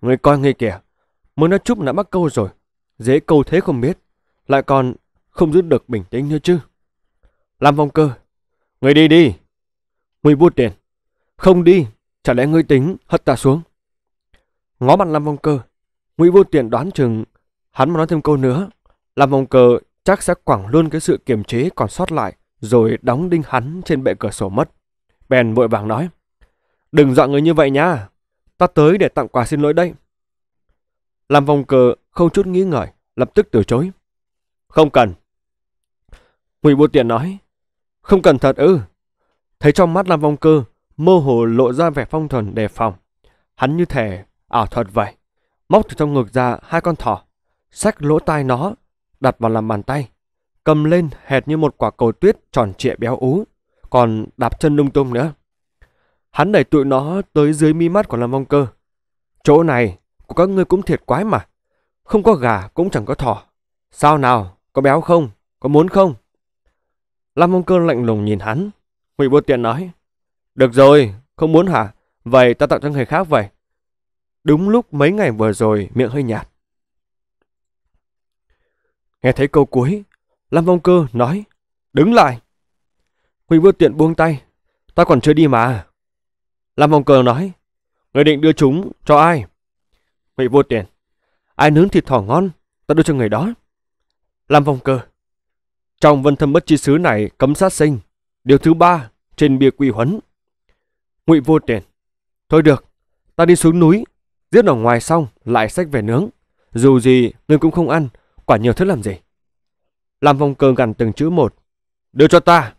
S1: Người coi người kìa, mới nó chúc đã mắc câu rồi. Dễ câu thế không biết, lại còn không giữ được bình tĩnh nữa chứ. Lam Vong Cơ, người đi đi. Ngụy Vô Tiện, không đi, chả lẽ ngươi tính hất ta xuống. Ngó mặt Lam Vong Cơ, Ngụy Vô Tiện đoán chừng hắn mà nói thêm câu nữa, Lam Vong Cơ chắc sẽ quẳng luôn cái sự kiềm chế còn sót lại rồi đóng đinh hắn trên bệ cửa sổ mất. Bèn vội vàng nói. Đừng dọa người như vậy nhá. Ta tới để tặng quà xin lỗi đây. Làm vòng cờ không chút nghĩ ngợi, lập tức từ chối. Không cần. Ngụy Bồ Tiện nói. Không cần thật ư. Thấy trong mắt Lam Vong Cơ, mơ hồ lộ ra vẻ phong thuần đề phòng. Hắn như thể ảo thuật vậy. Móc từ trong ngực ra hai con thỏ, xách lỗ tai nó, đặt vào làm bàn tay. Cầm lên hệt như một quả cầu tuyết tròn trịa béo ú, còn đạp chân lung tung nữa. Hắn đẩy tụi nó tới dưới mi mắt của Lâm Vong Cơ. Chỗ này, của các ngươi cũng thiệt quái mà. Không có gà cũng chẳng có thỏ. Sao nào, có béo không? Có muốn không? Lâm Vong Cơ lạnh lùng nhìn hắn. Ngụy Vô Tiện nói. Được rồi, không muốn hả? Vậy ta tặng cho người khác vậy. Đúng lúc mấy ngày vừa rồi miệng hơi nhạt. Nghe thấy câu cuối, Lâm Vong Cơ nói. Đứng lại. Ngụy Vô Tiện buông tay. Ta còn chưa đi mà. Lam Vong Cường nói, người định đưa chúng cho ai? Ngụy vô tiền, ai nướng thịt thỏ ngon, ta đưa cho người đó. Lam Vong Cơ, trong vân thâm bất chi Sứ này cấm sát sinh, điều thứ ba trên bia quy huấn. Ngụy vô tiền, thôi được, ta đi xuống núi, giết ở ngoài xong lại sách về nướng. Dù gì, ngươi cũng không ăn, quả nhiều thứ làm gì. Lam Vong Cơ gằn từng chữ một. Đưa cho ta.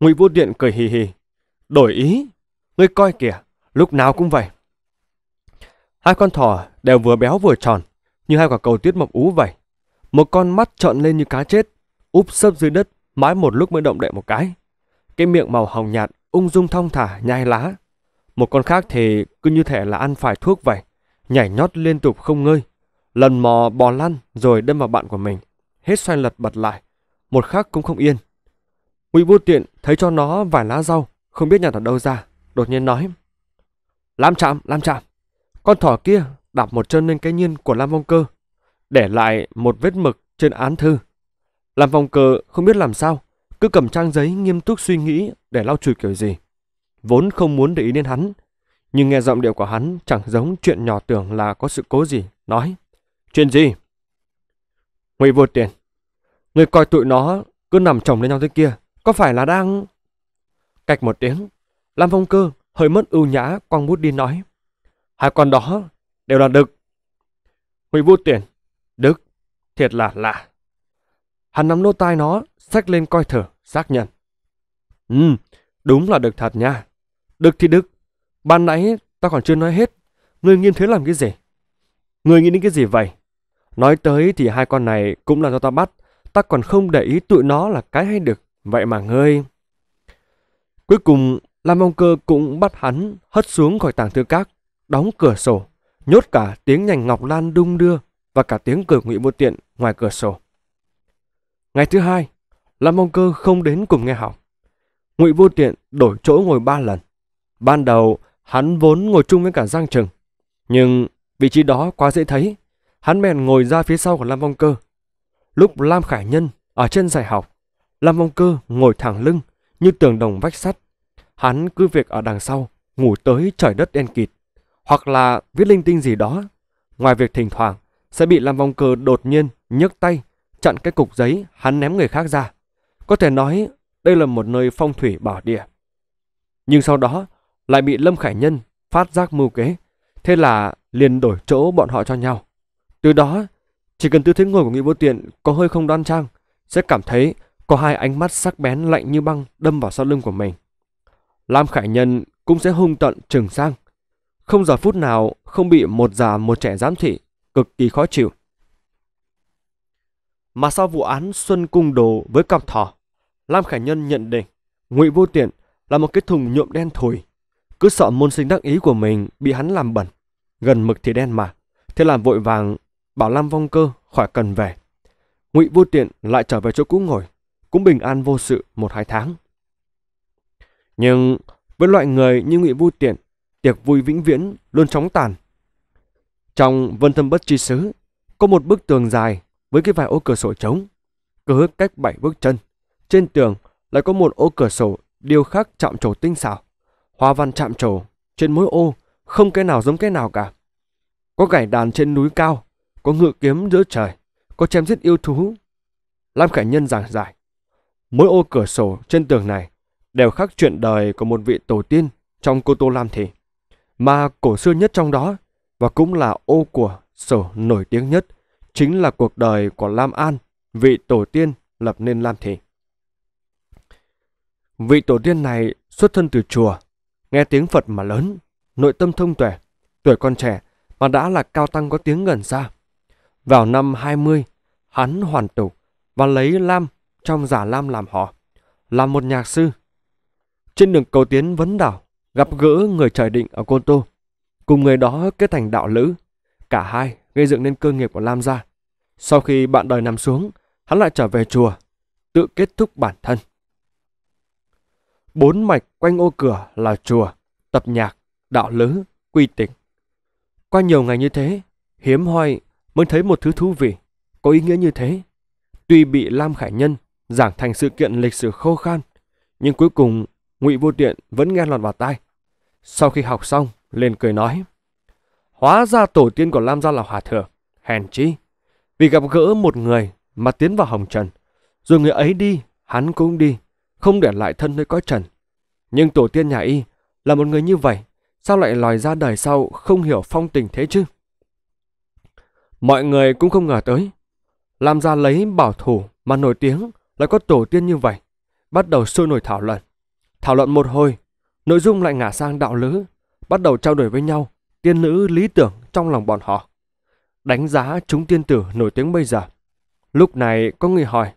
S1: Ngụy Vô Điện cười hì hì. Đổi ý Ngươi coi kìa, lúc nào cũng vậy. Hai con thỏ đều vừa béo vừa tròn, như hai quả cầu tuyết mập ú vậy. Một con mắt trợn lên như cá chết, úp sấp dưới đất, mãi một lúc mới động đậy một cái. Cái miệng màu hồng nhạt ung dung thong thả nhai lá. Một con khác thì cứ như thể là ăn phải thuốc vậy, nhảy nhót liên tục không ngơi. Lần mò bò lăn rồi đâm vào bạn của mình, hết xoay lật bật lại. Một khác cũng không yên. Ngụy vô tiện thấy cho nó vài lá rau, không biết nhặt ở đâu ra đột nhiên nói Lam chạm, Lam chạm, con thỏ kia đạp một chân lên cái nhiên của Lam Vong Cơ, để lại một vết mực trên án thư. Lam Vong Cơ không biết làm sao, cứ cầm trang giấy nghiêm túc suy nghĩ để lau chùi kiểu gì. Vốn không muốn để ý đến hắn, nhưng nghe giọng điệu của hắn chẳng giống chuyện nhỏ tưởng là có sự cố gì, nói. Chuyện gì? Ngụy vô tiền. Người coi tụi nó cứ nằm chồng lên nhau thế kia, có phải là đang... Cạch một tiếng, Lam Phong Cơ hơi mất ưu nhã quăng bút đi nói. Hai con đó đều là Đức. Huy Vũ Tuyển, Đức, thiệt là lạ. Hắn nắm lô tai nó, xách lên coi thử, xác nhận. Ừ, đúng là Đức thật nha. Đức thì Đức, ban nãy ta còn chưa nói hết. Người nghiêm thế làm cái gì? Người nghĩ đến cái gì vậy? Nói tới thì hai con này cũng là do ta bắt. Ta còn không để ý tụi nó là cái hay được. Vậy mà ngươi... Cuối cùng Lam Mông Cơ cũng bắt hắn hất xuống khỏi tảng thư các, đóng cửa sổ, nhốt cả tiếng nhành ngọc lan đung đưa và cả tiếng cười ngụy vô tiện ngoài cửa sổ. Ngày thứ hai, Lam Mông Cơ không đến cùng nghe học. Ngụy vô tiện đổi chỗ ngồi ba lần. Ban đầu, hắn vốn ngồi chung với cả Giang Trừng. Nhưng vị trí đó quá dễ thấy, hắn bèn ngồi ra phía sau của Lam Mông Cơ. Lúc Lam Khải Nhân ở trên giải học, Lam Mông Cơ ngồi thẳng lưng như tường đồng vách sắt hắn cứ việc ở đằng sau, ngủ tới trời đất đen kịt, hoặc là viết linh tinh gì đó. Ngoài việc thỉnh thoảng, sẽ bị Lam Vong Cơ đột nhiên nhấc tay, chặn cái cục giấy hắn ném người khác ra. Có thể nói đây là một nơi phong thủy bảo địa. Nhưng sau đó lại bị Lâm Khải Nhân phát giác mưu kế, thế là liền đổi chỗ bọn họ cho nhau. Từ đó, chỉ cần tư thế ngồi của Nghị Vô Tiện có hơi không đoan trang, sẽ cảm thấy có hai ánh mắt sắc bén lạnh như băng đâm vào sau lưng của mình. Lam Khải Nhân cũng sẽ hung tận trừng sang. Không giờ phút nào không bị một già một trẻ giám thị, cực kỳ khó chịu. Mà sau vụ án Xuân Cung Đồ với cặp thỏ, Lam Khải Nhân nhận định Ngụy Vô Tiện là một cái thùng nhuộm đen thùi. Cứ sợ môn sinh đắc ý của mình bị hắn làm bẩn. Gần mực thì đen mà. Thế làm vội vàng bảo Lam Vong Cơ khỏi cần về. Ngụy Vô Tiện lại trở về chỗ cũ ngồi, cũng bình an vô sự một hai tháng. Nhưng với loại người như Ngụy Vu Tiện, tiệc vui vĩnh viễn luôn chóng tàn. Trong Vân Thâm Bất Chi Sứ, có một bức tường dài với cái vài ô cửa sổ trống, cứ cách bảy bước chân. Trên tường lại có một ô cửa sổ điêu khắc chạm trổ tinh xảo, hoa văn chạm trổ trên mỗi ô không cái nào giống cái nào cả. Có gảy đàn trên núi cao, có ngựa kiếm giữa trời, có chém giết yêu thú. Lam Khải Nhân giảng giải. Mỗi ô cửa sổ trên tường này đều khắc chuyện đời của một vị tổ tiên trong cô Tô Lam Thị, mà cổ xưa nhất trong đó và cũng là ô của sổ nổi tiếng nhất chính là cuộc đời của Lam An, vị tổ tiên lập nên Lam Thị. Vị tổ tiên này xuất thân từ chùa, nghe tiếng Phật mà lớn, nội tâm thông tuệ, tuổi còn trẻ mà đã là cao tăng có tiếng gần xa. Vào năm 20, hắn hoàn tục và lấy Lam trong giả Lam làm họ, làm một nhạc sư trên đường cầu tiến vấn đảo, gặp gỡ người trời định ở Côn Tô. Cùng người đó kết thành đạo lữ. Cả hai gây dựng nên cơ nghiệp của Lam gia. Sau khi bạn đời nằm xuống, hắn lại trở về chùa, tự kết thúc bản thân. Bốn mạch quanh ô cửa là chùa, tập nhạc, đạo lữ, quy tịch. Qua nhiều ngày như thế, hiếm hoi mới thấy một thứ thú vị, có ý nghĩa như thế. Tuy bị Lam Khải Nhân giảng thành sự kiện lịch sử khô khan, nhưng cuối cùng Ngụy Vô Tiện vẫn nghe lọt vào tai. Sau khi học xong, lên cười nói. Hóa ra tổ tiên của Lam Gia là hòa thượng, hèn chi. Vì gặp gỡ một người mà tiến vào hồng trần, rồi người ấy đi, hắn cũng đi, không để lại thân nơi cõi trần. Nhưng tổ tiên nhà y là một người như vậy, sao lại lòi ra đời sau không hiểu phong tình thế chứ? Mọi người cũng không ngờ tới. Lam Gia lấy bảo thủ mà nổi tiếng lại có tổ tiên như vậy, bắt đầu sôi nổi thảo luận. Thảo luận một hồi, nội dung lại ngả sang đạo lữ, bắt đầu trao đổi với nhau tiên nữ lý tưởng trong lòng bọn họ. Đánh giá chúng tiên tử nổi tiếng bây giờ. Lúc này có người hỏi,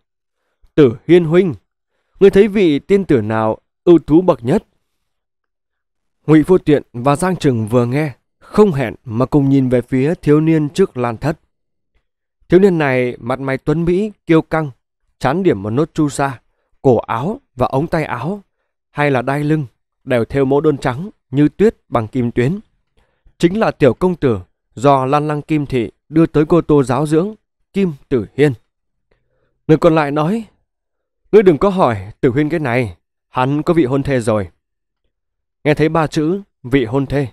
S1: Tử Hiên Huynh, người thấy vị tiên tử nào ưu tú bậc nhất? Ngụy Vô Tiện và Giang Trừng vừa nghe, không hẹn mà cùng nhìn về phía thiếu niên trước lan thất. Thiếu niên này mặt mày tuấn Mỹ, kiêu căng, chán điểm một nốt chu sa, cổ áo và ống tay áo hay là đai lưng đều theo mẫu đơn trắng như tuyết bằng kim tuyến. Chính là tiểu công tử do Lan Lăng Kim Thị đưa tới cô tô giáo dưỡng Kim Tử Hiên. Người còn lại nói, ngươi đừng có hỏi Tử Huyên cái này, hắn có vị hôn thê rồi. Nghe thấy ba chữ vị hôn thê,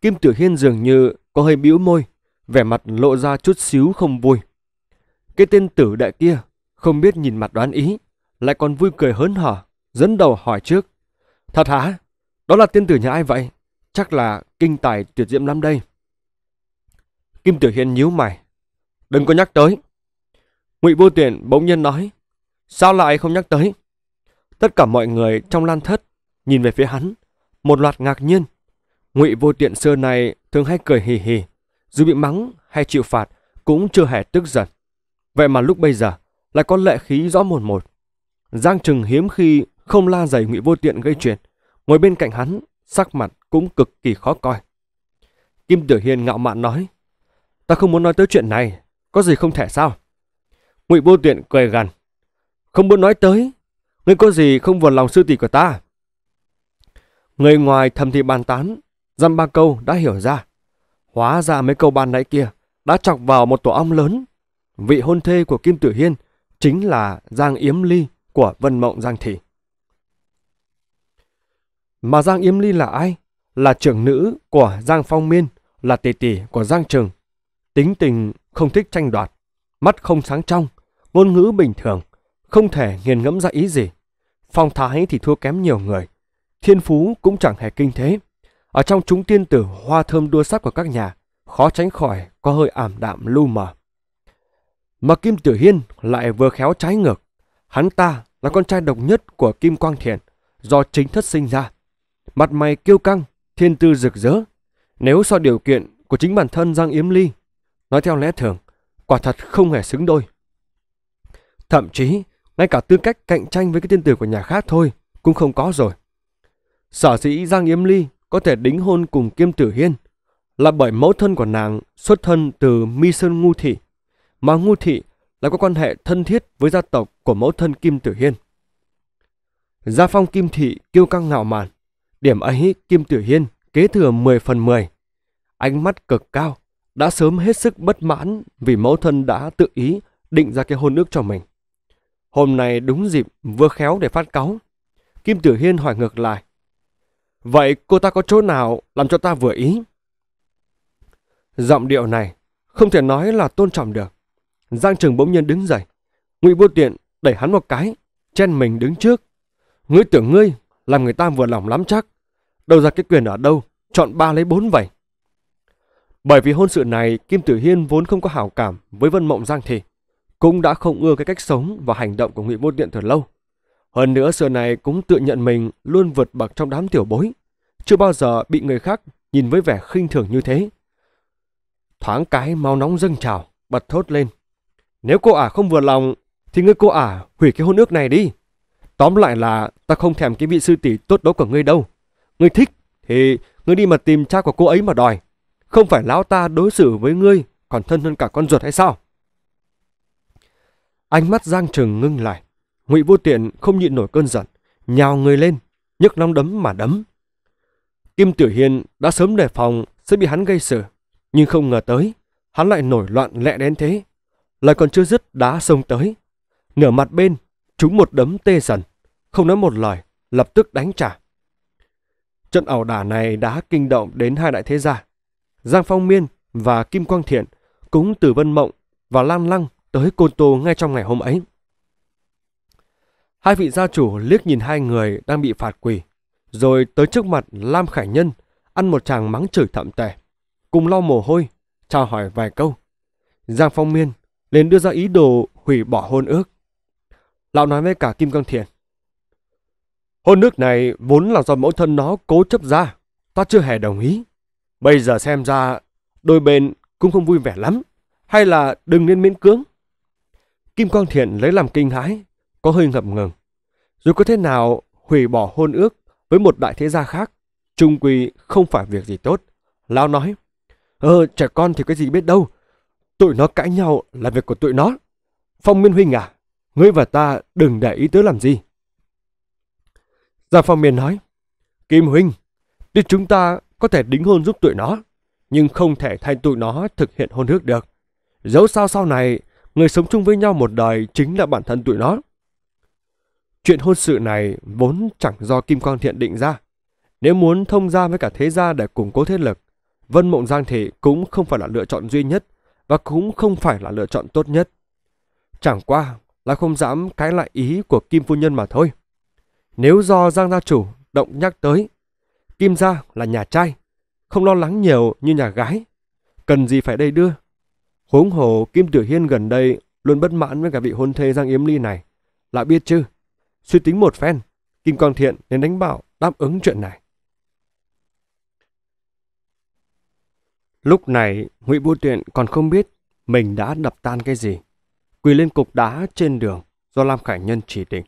S1: Kim Tử Hiên dường như có hơi bĩu môi, vẻ mặt lộ ra chút xíu không vui. Cái tên tử đại kia không biết nhìn mặt đoán ý, lại còn vui cười hớn hở, dẫn đầu hỏi trước Thật hả? Đó là tiên tử nhà ai vậy? Chắc là kinh tài tuyệt diễm lắm đây. Kim Tiểu Hiên nhíu mày. Đừng có nhắc tới. Ngụy Vô Tuyển bỗng nhiên nói. Sao lại không nhắc tới? Tất cả mọi người trong lan thất nhìn về phía hắn, một loạt ngạc nhiên. Ngụy Vô Tiện xưa này thường hay cười hì hì, dù bị mắng hay chịu phạt cũng chưa hề tức giận. Vậy mà lúc bây giờ lại có lệ khí rõ một một. Giang Trừng hiếm khi không la dày Ngụy Vô Tiện gây chuyện, Ngồi bên cạnh hắn, sắc mặt cũng cực kỳ khó coi. Kim Tử Hiên ngạo mạn nói, ta không muốn nói tới chuyện này, có gì không thể sao? Ngụy Vô Tiện cười gằn, không muốn nói tới, ngươi có gì không vừa lòng sư tỷ của ta? Người ngoài thầm thì bàn tán, dăm ba câu đã hiểu ra. Hóa ra mấy câu bàn nãy kia đã chọc vào một tổ ong lớn. Vị hôn thê của Kim Tử Hiên chính là Giang Yếm Ly của Vân Mộng Giang Thị. Mà Giang Yếm Ly là ai? Là trưởng nữ của Giang Phong Miên, là tỷ tỷ của Giang Trường. Tính tình không thích tranh đoạt, mắt không sáng trong, ngôn ngữ bình thường, không thể nghiền ngẫm ra ý gì. Phong thái thì thua kém nhiều người, thiên phú cũng chẳng hề kinh thế. Ở trong chúng tiên tử hoa thơm đua sắc của các nhà, khó tránh khỏi có hơi ảm đạm lu mờ. Mà Kim Tử Hiên lại vừa khéo trái ngược. Hắn ta là con trai độc nhất của Kim Quang Thiện, do chính thất sinh ra mặt mày kiêu căng, thiên tư rực rỡ. Nếu so điều kiện của chính bản thân Giang Yếm Ly, nói theo lẽ thường, quả thật không hề xứng đôi. Thậm chí, ngay cả tư cách cạnh tranh với cái tiên tử của nhà khác thôi cũng không có rồi. Sở dĩ Giang Yếm Ly có thể đính hôn cùng Kim Tử Hiên là bởi mẫu thân của nàng xuất thân từ Mi Sơn Ngu Thị, mà Ngu Thị là có quan hệ thân thiết với gia tộc của mẫu thân Kim Tử Hiên. Gia phong Kim Thị kiêu căng ngạo mạn, Điểm ấy Kim Tiểu Hiên kế thừa 10 phần 10. Ánh mắt cực cao, đã sớm hết sức bất mãn vì mẫu thân đã tự ý định ra cái hôn ước cho mình. Hôm nay đúng dịp vừa khéo để phát cáu. Kim Tiểu Hiên hỏi ngược lại. Vậy cô ta có chỗ nào làm cho ta vừa ý? Giọng điệu này không thể nói là tôn trọng được. Giang Trường bỗng nhiên đứng dậy. Ngụy Vô Tiện đẩy hắn một cái, chen mình đứng trước. Ngươi tưởng ngươi làm người ta vừa lòng lắm chắc. Đâu ra cái quyền ở đâu, chọn ba lấy bốn vậy. Bởi vì hôn sự này, Kim Tử Hiên vốn không có hảo cảm với Vân Mộng Giang thì cũng đã không ưa cái cách sống và hành động của Ngụy Vô Điện từ lâu. Hơn nữa xưa này cũng tự nhận mình luôn vượt bậc trong đám tiểu bối, chưa bao giờ bị người khác nhìn với vẻ khinh thường như thế. Thoáng cái máu nóng dâng trào, bật thốt lên. Nếu cô ả không vừa lòng, thì ngươi cô ả hủy cái hôn ước này đi. Tóm lại là ta không thèm cái vị sư tỷ tốt đó của ngươi đâu. Ngươi thích thì ngươi đi mà tìm cha của cô ấy mà đòi. Không phải lão ta đối xử với ngươi còn thân hơn cả con ruột hay sao? Ánh mắt Giang Trừng ngưng lại. Ngụy Vô Tiện không nhịn nổi cơn giận, nhào người lên, nhấc nóng đấm mà đấm. Kim Tiểu Hiên đã sớm đề phòng sẽ bị hắn gây sự, nhưng không ngờ tới, hắn lại nổi loạn lẹ đến thế. Lại còn chưa dứt đá sông tới, nửa mặt bên trúng một đấm tê dần không nói một lời, lập tức đánh trả. Trận ẩu đả này đã kinh động đến hai đại thế gia. Giang Phong Miên và Kim Quang Thiện cũng từ Vân Mộng và Lan Lăng tới Côn Tô ngay trong ngày hôm ấy. Hai vị gia chủ liếc nhìn hai người đang bị phạt quỳ, rồi tới trước mặt Lam Khải Nhân, ăn một chàng mắng chửi thậm tệ, cùng lo mồ hôi, chào hỏi vài câu. Giang Phong Miên liền đưa ra ý đồ hủy bỏ hôn ước. Lão nói với cả Kim Quang Thiện. Hôn nước này vốn là do mẫu thân nó cố chấp ra, ta chưa hề đồng ý. Bây giờ xem ra, đôi bên cũng không vui vẻ lắm, hay là đừng nên miễn cưỡng. Kim Quang Thiện lấy làm kinh hãi, có hơi ngập ngừng. Dù có thế nào hủy bỏ hôn ước với một đại thế gia khác, trung quy không phải việc gì tốt. Lão nói, ờ, trẻ con thì cái gì biết đâu, tụi nó cãi nhau là việc của tụi nó. Phong Miên Huynh à, ngươi và ta đừng để ý tới làm gì. Gia dạ Phong Miền nói, Kim Huynh, đích chúng ta có thể đính hôn giúp tụi nó, nhưng không thể thay tụi nó thực hiện hôn ước được. Dẫu sao sau này, người sống chung với nhau một đời chính là bản thân tụi nó. Chuyện hôn sự này vốn chẳng do Kim Quang Thiện định ra. Nếu muốn thông gia với cả thế gia để củng cố thế lực, Vân Mộng Giang Thị cũng không phải là lựa chọn duy nhất và cũng không phải là lựa chọn tốt nhất. Chẳng qua là không dám cái lại ý của Kim Phu Nhân mà thôi. Nếu do Giang gia chủ động nhắc tới, Kim gia là nhà trai, không lo lắng nhiều như nhà gái, cần gì phải đây đưa. Huống hồ Kim Tử Hiên gần đây luôn bất mãn với cả vị hôn thê Giang Yếm Ly này, là biết chứ. Suy tính một phen, Kim Quang Thiện nên đánh bảo đáp ứng chuyện này. Lúc này, Ngụy Bưu Tuyện còn không biết mình đã đập tan cái gì. Quỳ lên cục đá trên đường do Lam Khải Nhân chỉ định.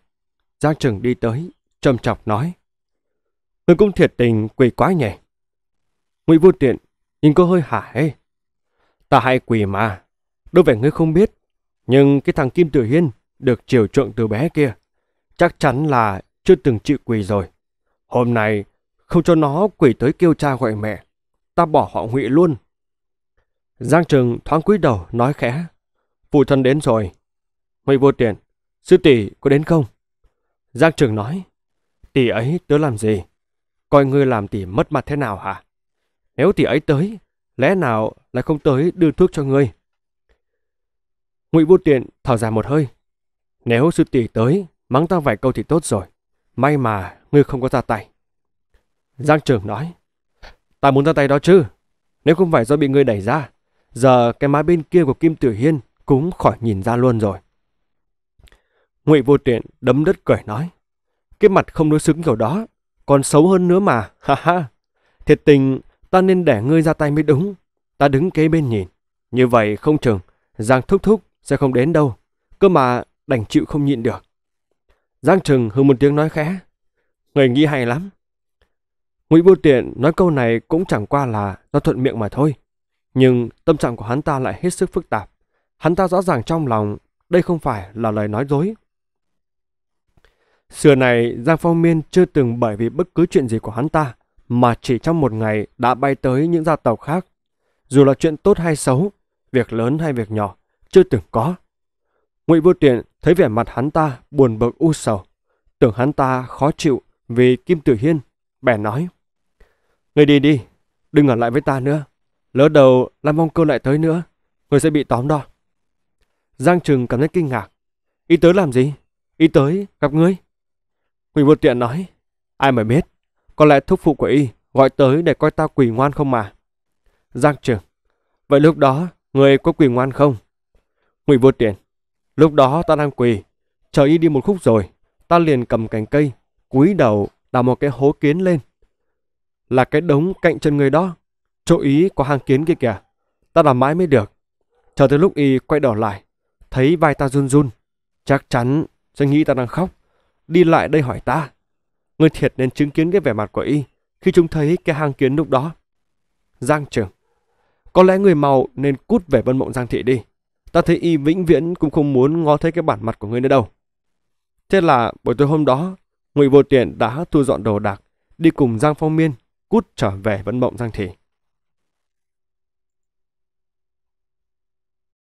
S1: Giang Trừng đi tới, trầm chọc nói. người cũng thiệt tình quỳ quá nhỉ. Ngụy vô tiện, nhìn cô hơi hả hê. Ta hay quỳ mà, đâu phải ngươi không biết. Nhưng cái thằng Kim Tử Hiên được chiều chuộng từ bé kia, chắc chắn là chưa từng chịu quỳ rồi. Hôm nay không cho nó quỳ tới kêu cha gọi mẹ, ta bỏ họ ngụy luôn. Giang trường thoáng cúi đầu nói khẽ, phụ thân đến rồi. Ngụy vô tiện, sư tỷ có đến không? Giang trường nói, tỷ ấy tớ làm gì? Coi ngươi làm tỷ mất mặt thế nào hả? Nếu tỷ ấy tới, lẽ nào lại không tới đưa thuốc cho ngươi? Ngụy Vô Tiện thở dài một hơi. Nếu sư tỷ tới, mắng tao vài câu thì tốt rồi. May mà ngươi không có ra tay. Giang Trường nói. Ta muốn ra tay đó chứ. Nếu không phải do bị ngươi đẩy ra, giờ cái má bên kia của Kim Tử Hiên cũng khỏi nhìn ra luôn rồi. Ngụy Vô Tiện đấm đất cười nói. Cái mặt không đối xứng kiểu đó, còn xấu hơn nữa mà, ha ha. Thiệt tình, ta nên để ngươi ra tay mới đúng. Ta đứng kế bên nhìn. Như vậy không chừng, Giang Thúc Thúc sẽ không đến đâu. Cơ mà đành chịu không nhịn được. Giang Trừng hừ một tiếng nói khẽ. Người nghĩ hay lắm. Ngụy Vô Tiện nói câu này cũng chẳng qua là do thuận miệng mà thôi. Nhưng tâm trạng của hắn ta lại hết sức phức tạp. Hắn ta rõ ràng trong lòng đây không phải là lời nói dối Xưa này Giang Phong Miên chưa từng bởi vì bất cứ chuyện gì của hắn ta mà chỉ trong một ngày đã bay tới những gia tộc khác. Dù là chuyện tốt hay xấu, việc lớn hay việc nhỏ, chưa từng có. Ngụy Vô tiện thấy vẻ mặt hắn ta buồn bực u sầu, tưởng hắn ta khó chịu vì Kim Tử Hiên, bè nói. Người đi đi, đừng ở lại với ta nữa. Lỡ đầu Lam Mong Cơ lại tới nữa, người sẽ bị tóm đo Giang Trừng cảm thấy kinh ngạc. Ý tới làm gì? Ý tới gặp ngươi. Quỳ vô tiện nói, ai mà biết, có lẽ thúc phụ của y gọi tới để coi ta quỳ ngoan không mà. Giang Trường, vậy lúc đó người có quỳ ngoan không? Ngụy vô tiện, lúc đó ta đang quỳ, chờ y đi một khúc rồi, ta liền cầm cành cây, cúi đầu đào một cái hố kiến lên. Là cái đống cạnh chân người đó, chỗ ý có hang kiến kia kìa, ta đào mãi mới được. Chờ tới lúc y quay đỏ lại, thấy vai ta run run, chắc chắn sẽ nghĩ ta đang khóc đi lại đây hỏi ta. Ngươi thiệt nên chứng kiến cái vẻ mặt của y khi chúng thấy cái hang kiến lúc đó. Giang trường, có lẽ người màu nên cút về vân mộng Giang Thị đi. Ta thấy y vĩnh viễn cũng không muốn ngó thấy cái bản mặt của ngươi nữa đâu. Thế là buổi tối hôm đó, Ngụy Vô Tiện đã thu dọn đồ đạc, đi cùng Giang Phong Miên, cút trở về vân mộng Giang Thị.